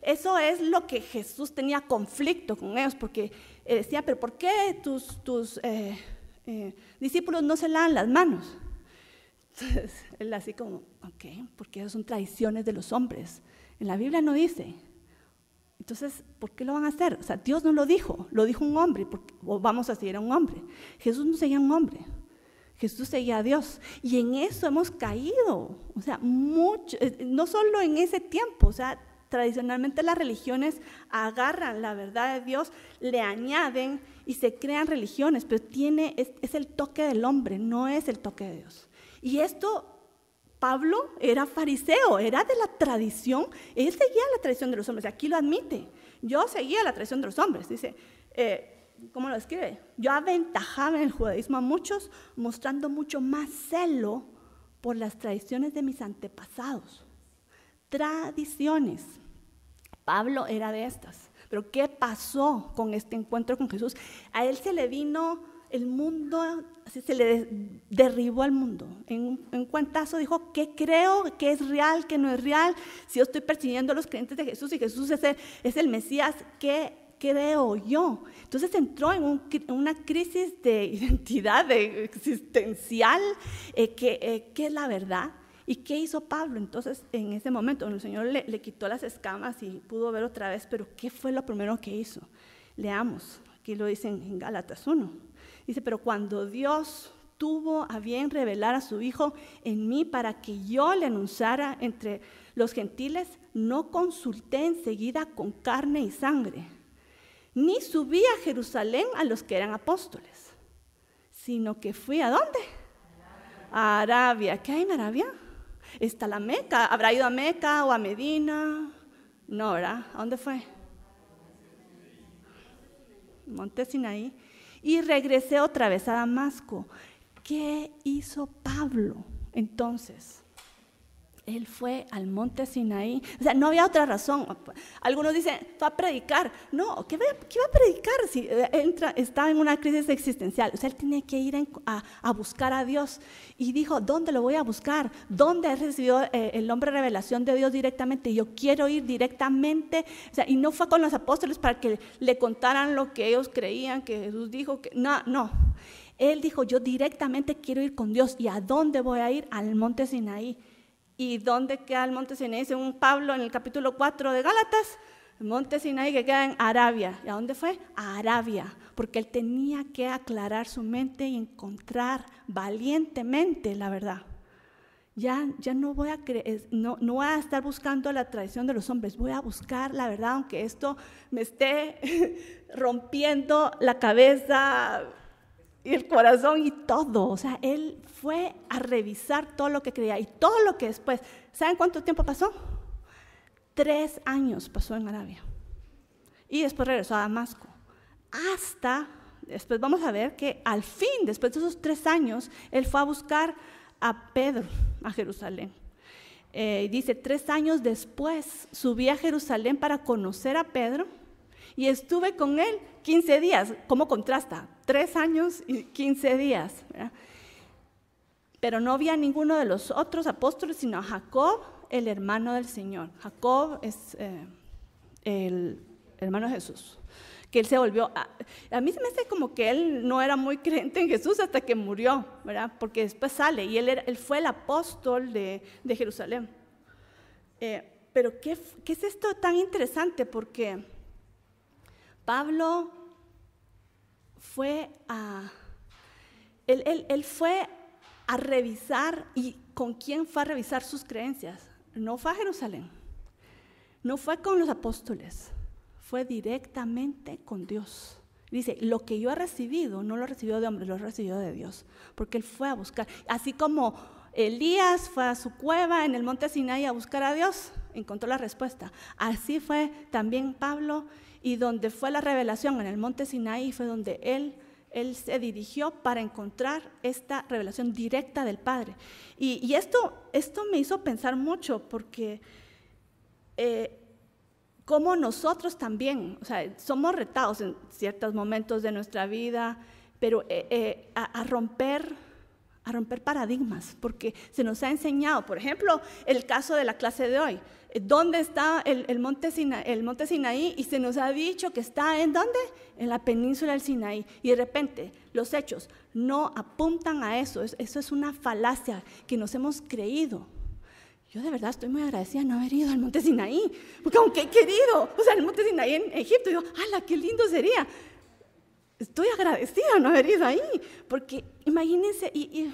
eso es lo que Jesús tenía conflicto con ellos, porque eh, decía, pero ¿por qué tus, tus eh, eh, discípulos no se lavan las manos? Entonces, él así como, ok, porque esas son tradiciones de los hombres. En la Biblia no dice. Entonces, ¿por qué lo van a hacer? O sea, Dios no lo dijo, lo dijo un hombre, o vamos a seguir a un hombre. Jesús no sería un hombre. Jesús seguía a Dios. Y en eso hemos caído. O sea, mucho, eh, no solo en ese tiempo, o sea, tradicionalmente las religiones agarran la verdad de Dios, le añaden y se crean religiones, pero tiene, es, el toque del hombre, no es el toque de Dios. Y esto Pablo era fariseo, era de la tradición, él seguía la tradición de los hombres, aquí lo admite, yo seguía la tradición de los hombres, dice, eh, ¿cómo lo escribe? Yo aventajaba en el judaísmo a muchos mostrando mucho más celo por las tradiciones de mis antepasados. Tradiciones. Pablo era de estas. Pero ¿qué pasó con este encuentro con Jesús? A él se le vino el mundo, se le derribó el mundo. En un cuentazo dijo, ¿qué creo? ¿Qué es real? ¿Qué no es real? Si yo estoy persiguiendo a los creyentes de Jesús y Jesús es es el Mesías, ¿qué veo yo? Entonces entró en, una crisis de identidad existencial, eh, que, eh, es la verdad. ¿Y qué hizo Pablo? Entonces, en ese momento, el Señor le, quitó las escamas y pudo ver otra vez, pero ¿qué fue lo primero que hizo? Leamos, aquí lo dicen en Gálatas 1. Dice, pero cuando Dios tuvo a bien revelar a su Hijo en mí para que yo le anunciara entre los gentiles, no consulté enseguida con carne y sangre, ni subí a Jerusalén a los que eran apóstoles, sino que fui a dónde? A Arabia. ¿Qué hay en Arabia? Está la Meca. ¿Habrá ido a Meca o a Medina? No, ¿verdad? ¿A dónde fue? Monte Y regresé otra vez a Damasco. ¿Qué hizo Pablo entonces? Él fue al monte Sinaí. O sea, no había otra razón. Algunos dicen, va a predicar. No, ¿qué va, a predicar si eh, entra, está en una crisis existencial? O sea, él tiene que ir a, buscar a Dios. Y dijo, ¿dónde lo voy a buscar? ¿Dónde ha recibido eh, el hombre revelación de Dios directamente? Yo quiero ir directamente. O sea, y no fue con los apóstoles para que le contaran lo que ellos creían que Jesús dijo. Que, no, no. Él dijo, yo directamente quiero ir con Dios. ¿Y a dónde voy a ir? Al monte Sinaí. ¿Y dónde queda el monte Sinaí? Según Pablo en el capítulo 4 de Gálatas, el monte Sinaí que queda en Arabia. ¿Y a dónde fue? A Arabia, porque él tenía que aclarar su mente y encontrar valientemente la verdad. Ya, ya no, voy a creer, no, no voy a estar buscando la traición de los hombres, voy a buscar la verdad, aunque esto me esté rompiendo la cabeza, y el corazón y todo. O sea, él fue a revisar todo lo que creía y todo lo que después. ¿Saben cuánto tiempo pasó? Tres años pasó en Arabia. Y después regresó a Damasco. Hasta, después vamos a ver que al fin, después de esos tres años, él fue a buscar a Pedro a Jerusalén. y eh, dice, tres años después subí a Jerusalén para conocer a Pedro y estuve con él 15 días. ¿Cómo contrasta? tres años y quince días. Pero no había ninguno de los otros apóstoles, sino a Jacob, el hermano del Señor. Jacob es eh, el hermano de Jesús, que él se volvió... A, mí se me hace como que él no era muy creyente en Jesús hasta que murió, ¿verdad? Porque después sale y él, fue el apóstol de, Jerusalén. Eh, pero ¿qué es esto tan interesante? Porque Pablo fue a, él, fue a revisar y con quién fue a revisar sus creencias. No fue a Jerusalén, no fue con los apóstoles, fue directamente con Dios. Dice, lo que yo he recibido no lo recibió de hombre, lo recibió de Dios, porque él fue a buscar. Así como Elías fue a su cueva en el monte Sinai a buscar a Dios, encontró la respuesta. Así fue también Pablo y donde fue la revelación en el monte Sinaí fue donde él él se dirigió para encontrar esta revelación directa del Padre. Y, esto, esto me hizo pensar mucho porque eh, como nosotros también, o sea, somos retados en ciertos momentos de nuestra vida, pero eh, eh, a, romper a romper paradigmas, porque se nos ha enseñado, por ejemplo, el caso de la clase de hoy, eh, ¿dónde está el, monte, el monte Sinaí? Y se nos ha dicho que está en dónde? En la península del Sinaí. Y de repente los hechos no apuntan a eso, eso es una falacia que nos hemos creído. Yo de verdad estoy muy agradecida no haber ido al monte Sinaí, porque aunque he querido, o sea, el monte Sinaí en Egipto, yo, ¡ala, qué lindo sería! Estoy agradecida no haber ido ahí, porque imagínense, y,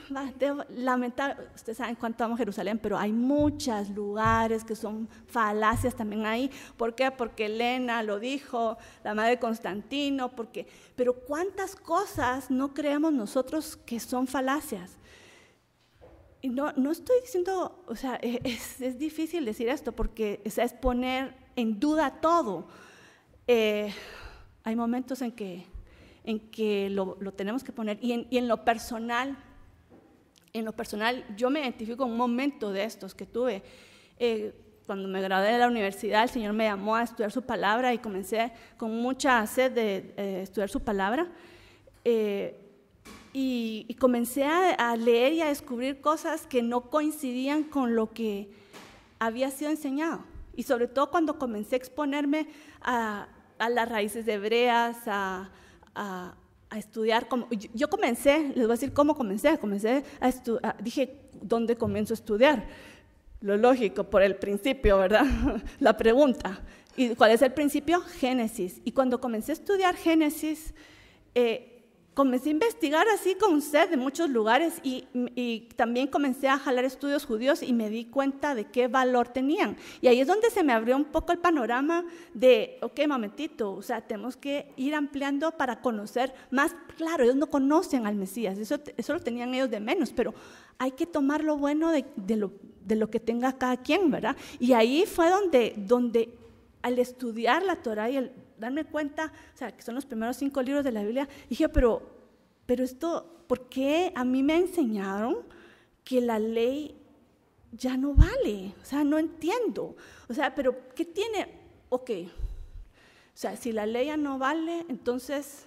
lamentar, ustedes saben cuánto amo Jerusalén, pero hay muchos lugares que son falacias también ahí. ¿Por qué? Porque Elena lo dijo, la madre de Constantino, porque, pero cuántas cosas no creemos nosotros que son falacias. Y no, no estoy diciendo, o sea, e, es, es difícil decir esto, porque es poner en duda todo. Eh, hay momentos en que en que lo, lo tenemos que poner. Y en, y en, lo personal, en lo personal, yo me identifico con un momento de estos que tuve. Eh, cuando me gradué de la universidad, el Señor me llamó a estudiar su palabra y comencé con mucha sed de eh, estudiar su palabra. Eh, y, comencé a, a, leer y a descubrir cosas que no coincidían con lo que había sido enseñado. Y sobre todo cuando comencé a exponerme a, a las raíces hebreas, a, a, estudiar. Como, yo comencé, les voy a decir cómo comencé. Comencé a dije, ¿dónde comienzo a estudiar? Lo lógico, por el principio, ¿verdad? La pregunta. ¿Y cuál es el principio? Génesis. Y cuando comencé a estudiar Génesis, eh, comencé a investigar así con sed de muchos lugares y, también comencé a jalar estudios judíos y me di cuenta de qué valor tenían. Y ahí es donde se me abrió un poco el panorama de, ok, momentito, o sea, tenemos que ir ampliando para conocer más, claro, ellos no conocen al Mesías, eso, eso lo tenían ellos de menos, pero hay que tomar lo bueno de, lo, de lo, que tenga cada quien, ¿verdad? Y ahí fue donde, donde al estudiar la Torah y el darme cuenta, o sea, que son los primeros cinco libros de la Biblia, dije, pero, pero esto, ¿por qué a mí me enseñaron que la ley ya no vale? O sea, no entiendo. O sea, pero ¿qué tiene? Ok, o sea, si la ley ya no vale, entonces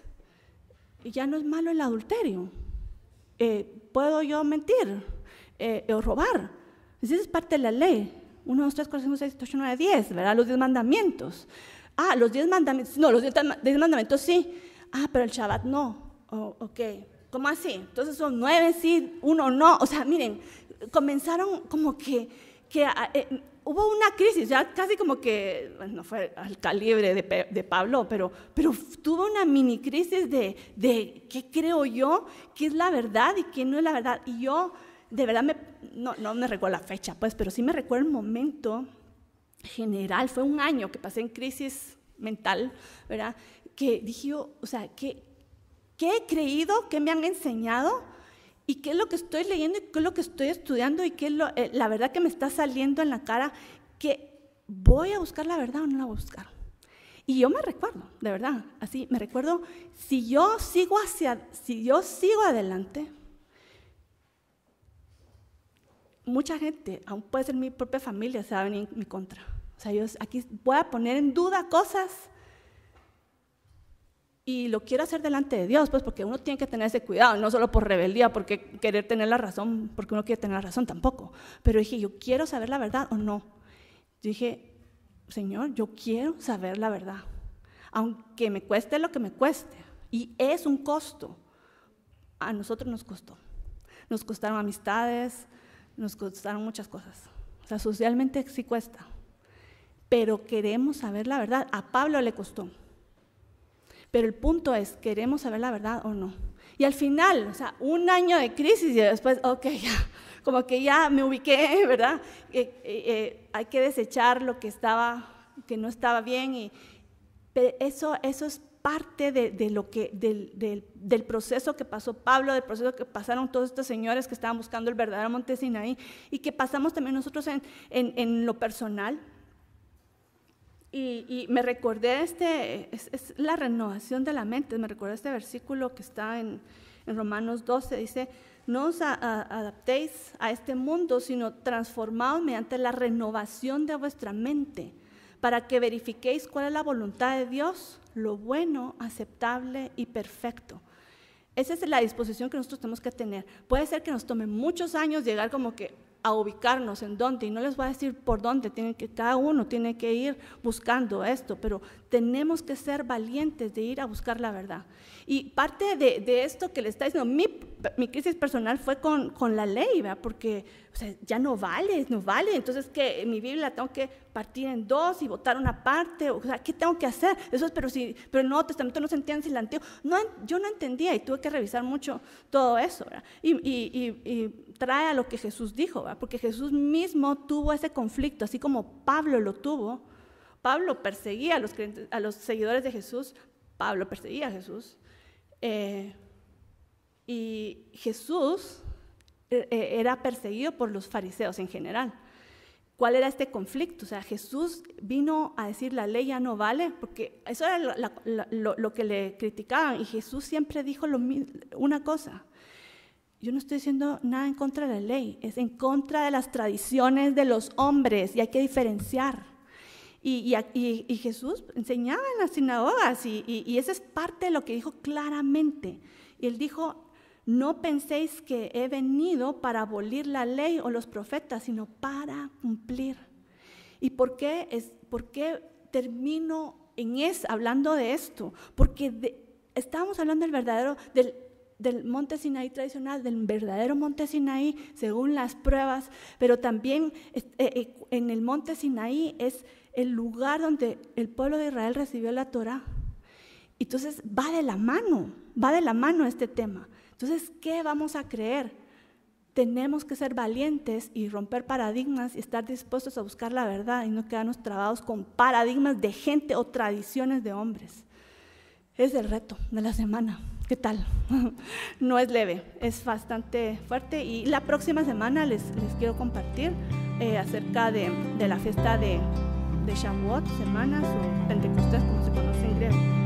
ya no es malo el adulterio. Eh, ¿Puedo yo mentir eh, o robar? Esa es parte de la ley. 1, 2, 3, 4, 5, 6, 7, 8, 9, 10, ¿verdad? Los 10 mandamientos. Ah, los diez mandamientos, no, los diez, mandamientos sí. Ah, pero el Shabbat no. Oh, ok, ¿cómo así? Entonces son nueve sí, uno no. O sea, miren, comenzaron como que, que ah, eh, hubo una crisis, ya casi como que, no fue al calibre de, de, Pablo, pero, pero tuvo una mini crisis de, de qué creo yo, qué es la verdad y qué no es la verdad. Y yo, de verdad, me, no, no me recuerdo la fecha, pues, pero sí me recuerdo el momento general, fue un año que pasé en crisis mental, ¿verdad? Que dije yo, o sea, ¿qué, ¿qué he creído? ¿Qué me han enseñado? ¿Y qué es lo que estoy leyendo? ¿Y qué es lo que estoy estudiando? ¿Y qué eh, la verdad que me está saliendo en la cara? Que voy a buscar la verdad o no la voy a buscar. Y yo me recuerdo, de verdad, así, me recuerdo, si yo sigo hacia, si yo sigo adelante, mucha gente, aún puede ser mi propia familia, se va a venir en mi contra. O sea, yo aquí voy a poner en duda cosas. Y lo quiero hacer delante de Dios, pues porque uno tiene que tener ese cuidado, no solo por rebeldía, porque querer tener la razón, porque uno quiere tener la razón tampoco. Pero dije, yo quiero saber la verdad o no. Yo dije, Señor, yo quiero saber la verdad, aunque me cueste lo que me cueste. Y es un costo. A nosotros nos costó. Nos costaron amistades, nos costaron muchas cosas. O sea, socialmente sí cuesta pero queremos saber la verdad. A Pablo le costó. Pero el punto es, ¿queremos saber la verdad o no? Y al final, o sea, un año de crisis y después, ok, como que ya me ubiqué, ¿verdad? Eh, eh, eh, hay que desechar lo que estaba, que no estaba bien. Y, eso, eso es parte de, lo que, del, proceso que pasó Pablo, del proceso que pasaron todos estos señores que estaban buscando el verdadero monte Sinaí y que pasamos también nosotros en, en lo personal. Y, me recordé este, es, la renovación de la mente, me recordé este versículo que está en, Romanos 12, dice, no os adaptéis a este mundo, sino transformaos mediante la renovación de vuestra mente, para que verifiquéis cuál es la voluntad de Dios, lo bueno, aceptable y perfecto. Esa es la disposición que nosotros tenemos que tener. Puede ser que nos tome muchos años llegar como que, a ubicarnos en dónde, y no les voy a decir por dónde, tienen que, cada uno tiene que ir buscando esto, pero tenemos que ser valientes de ir a buscar la verdad. Y parte de, esto que le está diciendo, mi, crisis personal fue con, la ley, porque ya no vale, no vale, entonces que mi Biblia tengo que partir en dos y votar una parte, o sea, ¿qué tengo que hacer? Eso es, pero si, pero no, Nuevo Testamento no se entiende si No, yo no entendía y tuve que revisar mucho todo eso, Y, trae a lo que Jesús dijo, Porque Jesús mismo tuvo ese conflicto, así como Pablo lo tuvo. Pablo perseguía a los, a los seguidores de Jesús, Pablo perseguía a Jesús. Eh, y Jesús eh, eh, era perseguido por los fariseos en general cuál era este conflicto. O sea, Jesús vino a decir la ley ya no vale, porque eso era lo, que le criticaban. Y Jesús siempre dijo lo, una cosa. Yo no estoy diciendo nada en contra de la ley, es en contra de las tradiciones de los hombres y hay que diferenciar. Y, Jesús enseñaba en las sinagogas y, y, esa es parte de lo que dijo claramente. Y él dijo, no penséis que he venido para abolir la ley o los profetas, sino para cumplir. ¿Y por qué, es, por termino en es, hablando de esto? Porque estábamos hablando del verdadero, del, del monte Sinaí tradicional, del verdadero monte Sinaí, según las pruebas, pero también eh, eh, en el monte Sinaí es el lugar donde el pueblo de Israel recibió la Torah. Entonces va de la mano, va de la mano este tema. Entonces, ¿qué vamos a creer? Tenemos que ser valientes y romper paradigmas y estar dispuestos a buscar la verdad y no quedarnos trabados con paradigmas de gente o tradiciones de hombres. Es el reto de la semana. ¿Qué tal? No es leve, es bastante fuerte y la próxima semana les, quiero compartir eh, acerca de, la fiesta de, de Shavuot, semanas o Pentecostés como se conoce en griego.